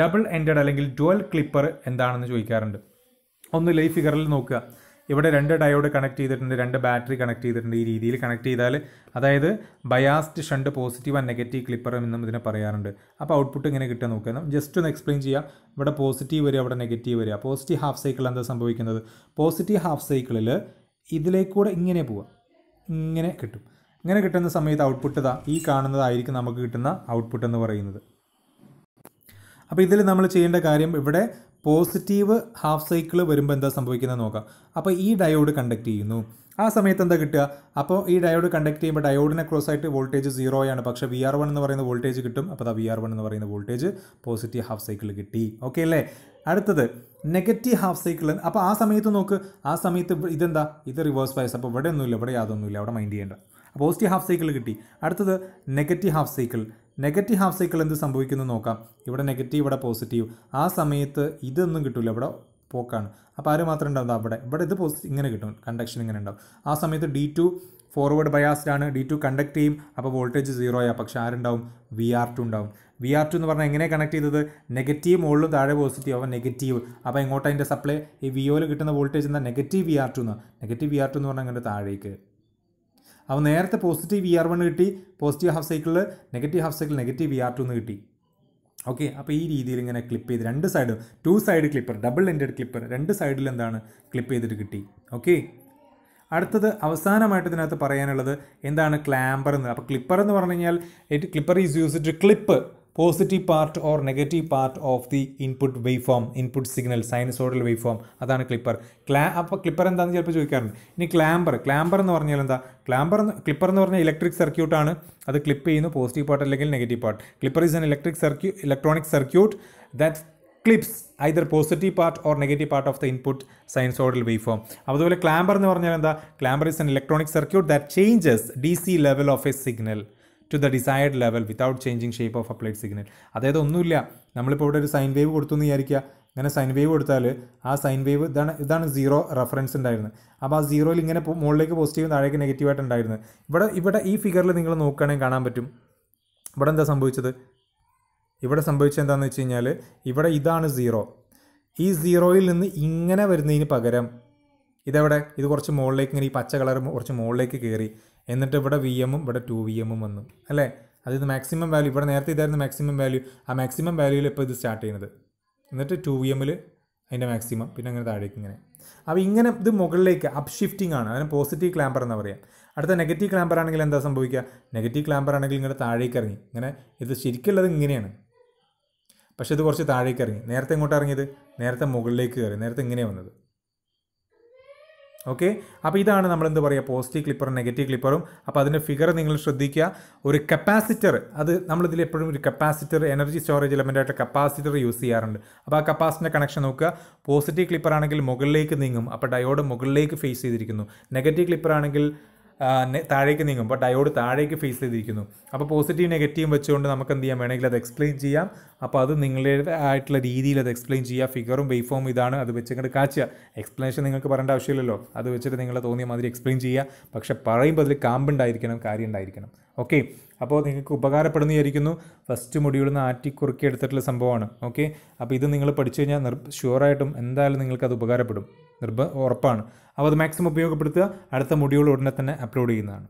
ഡബിൾ എൻഡഡ് അല്ലെങ്കിൽ ഡുവൽ ക്ലിപ്പർ എന്താണെന്ന് ചോദിക്കാറുണ്ട് ഒന്ന് ലൈഫ് ഫിഗറിൽ നോക്കുക ഇവിടെ രണ്ട് ഡയോഡ് കണക്ട് ചെയ്തിട്ടുണ്ട് രണ്ട് ബാറ്ററി കണക്ട് ചെയ്തിട്ടുണ്ട് ഈ രീതിയിൽ കണക്ട് ചെയ്താൽ അതായത് biased shunt positive and negative clipper എന്നും ഇതിനെ പറയാറുണ്ട് അപ്പോൾ ഔട്ട്പുട്ട് ഇങ്ങനെ കിട്ടാൻ നോക്കുക ജസ്റ്റ് ഒന്ന് എക്സ്പ്ലെയിൻ ചെയ്യാം ഇവിടെ പോസിറ്റീവ് വരിക അവിടെ നെഗറ്റീവ് വരിക പോസിറ്റീവ് ഹാഫ് സൈക്കിൾ എന്താ സംഭവിക്കുന്നത് പോസിറ്റീവ് ഹാഫ് സൈക്കിളിൽ ഇതിലേക്കൂടെ ഇങ്ങനെ പോവുക ഇങ്ങനെ കിട്ടും ഇങ്ങനെ കിട്ടുന്ന സമയത്ത് ഔട്ട്പുട്ട് ഇതാ ഈ കാണുന്നതായിരിക്കും നമുക്ക് കിട്ടുന്ന ഔട്ട്പുട്ട് എന്ന് പറയുന്നത് അപ്പോൾ ഇതിൽ നമ്മൾ ചെയ്യേണ്ട കാര്യം ഇവിടെ പോസിറ്റീവ് ഹാഫ് സൈക്കിൾ വരുമ്പോൾ എന്താ സംഭവിക്കുന്നത് നോക്കാം അപ്പോൾ ഈ ഡയോഡ് കണ്ടക്ട് ചെയ്യുന്നു ആ സമയത്ത് എന്താ കിട്ടുക അപ്പോൾ ഈ ഡയോഡ് കണ്ടക്ട് ചെയ്യുമ്പോൾ ഡയോഡിനെ ക്രോസ് ആയിട്ട് വോൾട്ടേജ് സീറോയാണ് പക്ഷേ വി ആർ വൺ എന്ന് പറയുന്ന വോൾട്ടേജ് കിട്ടും അപ്പോൾ അത് വി ആർ വൺ എന്ന് പറയുന്ന വോൾട്ടേജ് പോസിറ്റീവ് ഹാഫ് സൈക്കിൾ കിട്ടി ഓക്കെ അല്ലേ അടുത്തത് നെഗറ്റീവ് ഹാഫ് സൈക്കിൾ അപ്പോൾ ആ സമയത്ത് നോക്ക് ആ സമയത്ത് ഇതെന്താ ഇത് റിവേഴ്സ് ബയസ് അപ്പോൾ ഇവിടെ ഒന്നുമില്ല ഇവിടെ യാതൊന്നുമില്ല അവിടെ മൈൻഡ് ചെയ്യേണ്ട പോസിറ്റീവ് ഹാഫ് സൈക്കിൾ കിട്ടി അടുത്തത് negative half cycle negative half cycle എന്ത് സംഭവിക്കുന്നു നോക്കാം ഇവിടെ നെഗറ്റീവ് ഇവിടെ പോസിറ്റീവ് ആ സമയത്ത് ഇതൊന്നും കിട്ടില്ല ഇവിടെ പോക്കാണ് അപ്പോൾ ആര് മാത്രം ഉണ്ടാവും അവിടെ ഇവിടെ ഇത് പോസിറ്റീവ് ഇങ്ങനെ കിട്ടും കണ്ടക്ഷൻ ഇങ്ങനെ ഉണ്ടാവും ആ സമയത്ത് ഡി ടു ഫോർവേഡ് ബയാസ്ഡാണ് ആണ് ഡി ടു കണ്ടക്ട് ചെയ്യും അപ്പോൾ വോൾട്ടേജ് സീറോ ആയാൽ പക്ഷേ ആരുണ്ടാവും വി ആർ ടു ഉണ്ടാവും വി ആർ ടു എന്ന് പറഞ്ഞാൽ എങ്ങനെ കണക്ട് ചെയ്തത് നെഗറ്റീവ് മുകളിലും താഴെ പോസിറ്റീവ് അപ്പോൾ നെഗറ്റീവ് അപ്പോൾ എങ്ങോട്ടതിൻ്റെ സപ്ലൈ ഈ വി ഓയിൽ കിട്ടുന്ന വോൾട്ടേജ് എന്താ നെഗറ്റീവ് വി ആർ ടു എന്നാണ് നെഗറ്റീവ് വി ആർ ടു എന്ന് പറഞ്ഞാൽ അങ്ങനെ താഴേക്ക് അപ്പോൾ നേരത്തെ പോസിറ്റീവ് വി ആർ വൺ കിട്ടി പോസിറ്റീവ് ഹാഫ് സൈക്കിളിൽ negative half cycle negative V R two എന്ന് കിട്ടി ഓക്കെ അപ്പോൾ ഈ രീതിയിൽ ഇങ്ങനെ ക്ലിപ്പ് ചെയ്ത് രണ്ട് സൈഡും two side clipper double ended clipper രണ്ട് സൈഡിൽ എന്താണ് ക്ലിപ്പ് ചെയ്തിട്ട് കിട്ടി ഓക്കെ അടുത്തത് അവസാനമായിട്ട് ഇതിനകത്ത് പറയാനുള്ളത് എന്താണ് ക്ലാമ്പർ എന്ന് അപ്പോൾ ക്ലിപ്പർ എന്ന് പറഞ്ഞു കഴിഞ്ഞാൽ clipper is used clip positive part or negative part of the input wave form input signal sinusoidal wave form അതാണ് ക്ലിപ്പർ ക്ലാ അപ്പോൾ ക്ലിപ്പർ എന്താണെന്ന് ചിലപ്പോൾ ചോദിക്കാറുണ്ട് ഇനി ക്ലാമ്പർ ക്ലാമ്പർ എന്ന് പറഞ്ഞാൽ എന്താ ക്ലാമ്പർ ക്ലിപ്പർ എന്ന് പറഞ്ഞാൽ ഇലക്ട്രിക് സർക്യൂട്ട് ആണ് അത് ക്ലിപ്പ് ചെയ്യുന്നു പോസിറ്റീവ് പാർട്ട് അല്ലെങ്കിൽ negative part clipper is an electric circuit electronic circuit that clips either positive part or negative part of the input sinusoidal wave form അതുപോലെ ക്ലാമ്പർ എന്ന് പറഞ്ഞാൽ എന്താ clamper is an electronic circuit that changes D C level of a signal to the desired level without changing shape of applied signal അതായത് ഒന്നുമില്ല നമ്മളിപ്പോൾ ഇവിടെ ഒരു sine wave കൊടുത്തു എന്ന് വിചാരിക്കുക ഇങ്ങനെ സൈൻ വേവ് കൊടുത്താൽ ആ സൈൻ വേവ് ഇതാണ് ഇതാണ് സീറോ റെഫറൻസ് ഉണ്ടായിരുന്നത് അപ്പോൾ ആ സീറോയിൽ ഇങ്ങനെ മുകളിലേക്ക് പോസിറ്റീവ് താഴേക്ക് നെഗറ്റീവായിട്ട് ഉണ്ടായിരുന്നത് ഇവിടെ ഇവിടെ ഈ ഫിഗറിൽ നിങ്ങൾ നോക്കുകയാണെങ്കിൽ കാണാൻ പറ്റും ഇവിടെ എന്താ സംഭവിച്ചത് ഇവിടെ സംഭവിച്ചത് എന്താണെന്ന് വെച്ച് കഴിഞ്ഞാൽ ഇവിടെ ഇതാണ് സീറോ ഈ സീറോയിൽ നിന്ന് ഇങ്ങനെ വരുന്നതിന് പകരം ഇതെവിടെ ഇത് കുറച്ച് മുകളിലേക്ക് ഇങ്ങനെ ഈ പച്ച കളർ കുറച്ച് മുകളിലേക്ക് കയറി എന്നിട്ട് ഇവിടെ വി എമ്മും ഇവിടെ ടു വി എമ്മും വന്നു അല്ലേ അതായത് മാക്സിമം വാല്യൂ ഇവിടെ നേരത്തെ ഇതായിരുന്നു മാക്സിമം വാല്യൂ ആ മാക്സിമം വാല്യൂയിൽ ഇപ്പോൾ ഇത് സ്റ്റാർട്ട് ചെയ്യുന്നത് എന്നിട്ട് ടു വി എമ്മിൽ അതിൻ്റെ മാക്സിമം പിന്നെ അങ്ങനെ താഴേക്ക് ഇങ്ങനെ അപ്പോൾ ഇങ്ങനെ ഇത് മുകളിലേക്ക് അപ് ഷിഫ്റ്റിംഗ് ആണ് അതിന് പോസിറ്റീവ് ക്ലാമ്പർ എന്ന് പറയാം അടുത്ത നെഗറ്റീവ് ക്ലാമ്പർ ആണെങ്കിൽ എന്താ സംഭവിക്കുക നെഗറ്റീവ് ക്ലാമ്പർ ആണെങ്കിൽ ഇങ്ങനെ താഴേക്ക് ഇറങ്ങി ഇങ്ങനെ ഇത് ശരിക്കുള്ളത് ഇങ്ങനെയാണ് പക്ഷേ ഇത് കുറച്ച് താഴേക്ക് ഇറങ്ങി നേരത്തെ ഇങ്ങോട്ട് ഇറങ്ങിയത് നേരത്തെ മുകളിലേക്ക് കയറി നേരത്തെ ഇങ്ങനെയാണ് വന്നത് ഓക്കെ അപ്പോൾ ഇതാണ് നമ്മൾ എന്ത് പറയുക പോസിറ്റീവ് ക്ലിപ്പറും നെഗറ്റീവ് ക്ലിപ്പറും അപ്പോൾ അതിൻ്റെ ഫിഗർ നിങ്ങൾ ശ്രദ്ധിക്കുക ഒരു കപ്പാസിറ്റർ അത് നമ്മളിതിൽ എപ്പോഴും ഒരു കപ്പാസിറ്റർ എനർജി സ്റ്റോറേജ് എലമെൻ്റായിട്ട് കപ്പാസിറ്റർ യൂസ് ചെയ്യാറുണ്ട് അപ്പോൾ ആ കപ്പാസിറ്ററിൻ്റെ കണക്ഷൻ നോക്കുക പോസിറ്റീവ് ക്ലിപ്പർ ആണെങ്കിൽ മുകളിലേക്ക് നീങ്ങും അപ്പോൾ ഡയോഡ് മുകളിലേക്ക് ഫേസ് ചെയ്തിരിക്കുന്നു നെഗറ്റീവ് ക്ലിപ്പർ ആണെങ്കിൽ താഴേക്ക് നീങ്ങുമ്പോൾ ഡയോഡ് താഴേക്ക് ഫേസ് ചെയ്തിരിക്കുന്നു അപ്പോൾ പോസിറ്റീവ് നെഗറ്റീവ് വെച്ചുകൊണ്ട് നമുക്ക് എന്ത് ചെയ്യാം വേണമെങ്കിൽ അത് എക്സ്പ്ലെയിൻ ചെയ്യാം അപ്പോൾ അത് നിങ്ങളുടെ ആയിട്ടുള്ള രീതിയിൽ അത് എക്സ്പ്ലെയിൻ ചെയ്യുക ഫിഗറും വേ ഫോം ഇതാണ് അത് വെച്ചിങ്ങോട്ട് കാച്ചുക എക്സ്പ്ലനേഷൻ നിങ്ങൾക്ക് പറയേണ്ട ആവശ്യമില്ലല്ലോ അത് വെച്ചിട്ട് നിങ്ങൾ തോന്നിയ മാതിരി എക്സ്പ്ലെയിൻ ചെയ്യുക പക്ഷെ പറയുമ്പോൾ അതിൽ കാമ്പുണ്ടായിരിക്കണം കാര്യം ഉണ്ടായിരിക്കണം ഓക്കെ അപ്പോൾ നിങ്ങൾക്ക് ഉപകാരപ്പെടുന്ന വിചാരിക്കുന്നു ഫസ്റ്റ് മൊഡ്യൂളിൽ നിന്ന് കുറുക്കി എടുത്തിട്ടുള്ള സംഭവമാണ് ഓക്കെ അപ്പോൾ ഇത് നിങ്ങൾ പഠിച്ചു കഴിഞ്ഞാൽ ഷുവറായിട്ടും എന്തായാലും നിങ്ങൾക്കത് ഉപകാരപ്പെടും നിർബ ഉറപ്പാണ് അപ്പോൾ അത് മാക്സിമം ഉപയോഗപ്പെടുത്തുക അടുത്ത മൊഡ്യൂൾ ഉടനെ തന്നെ അപ്ലോഡ് ചെയ്യുന്നതാണ്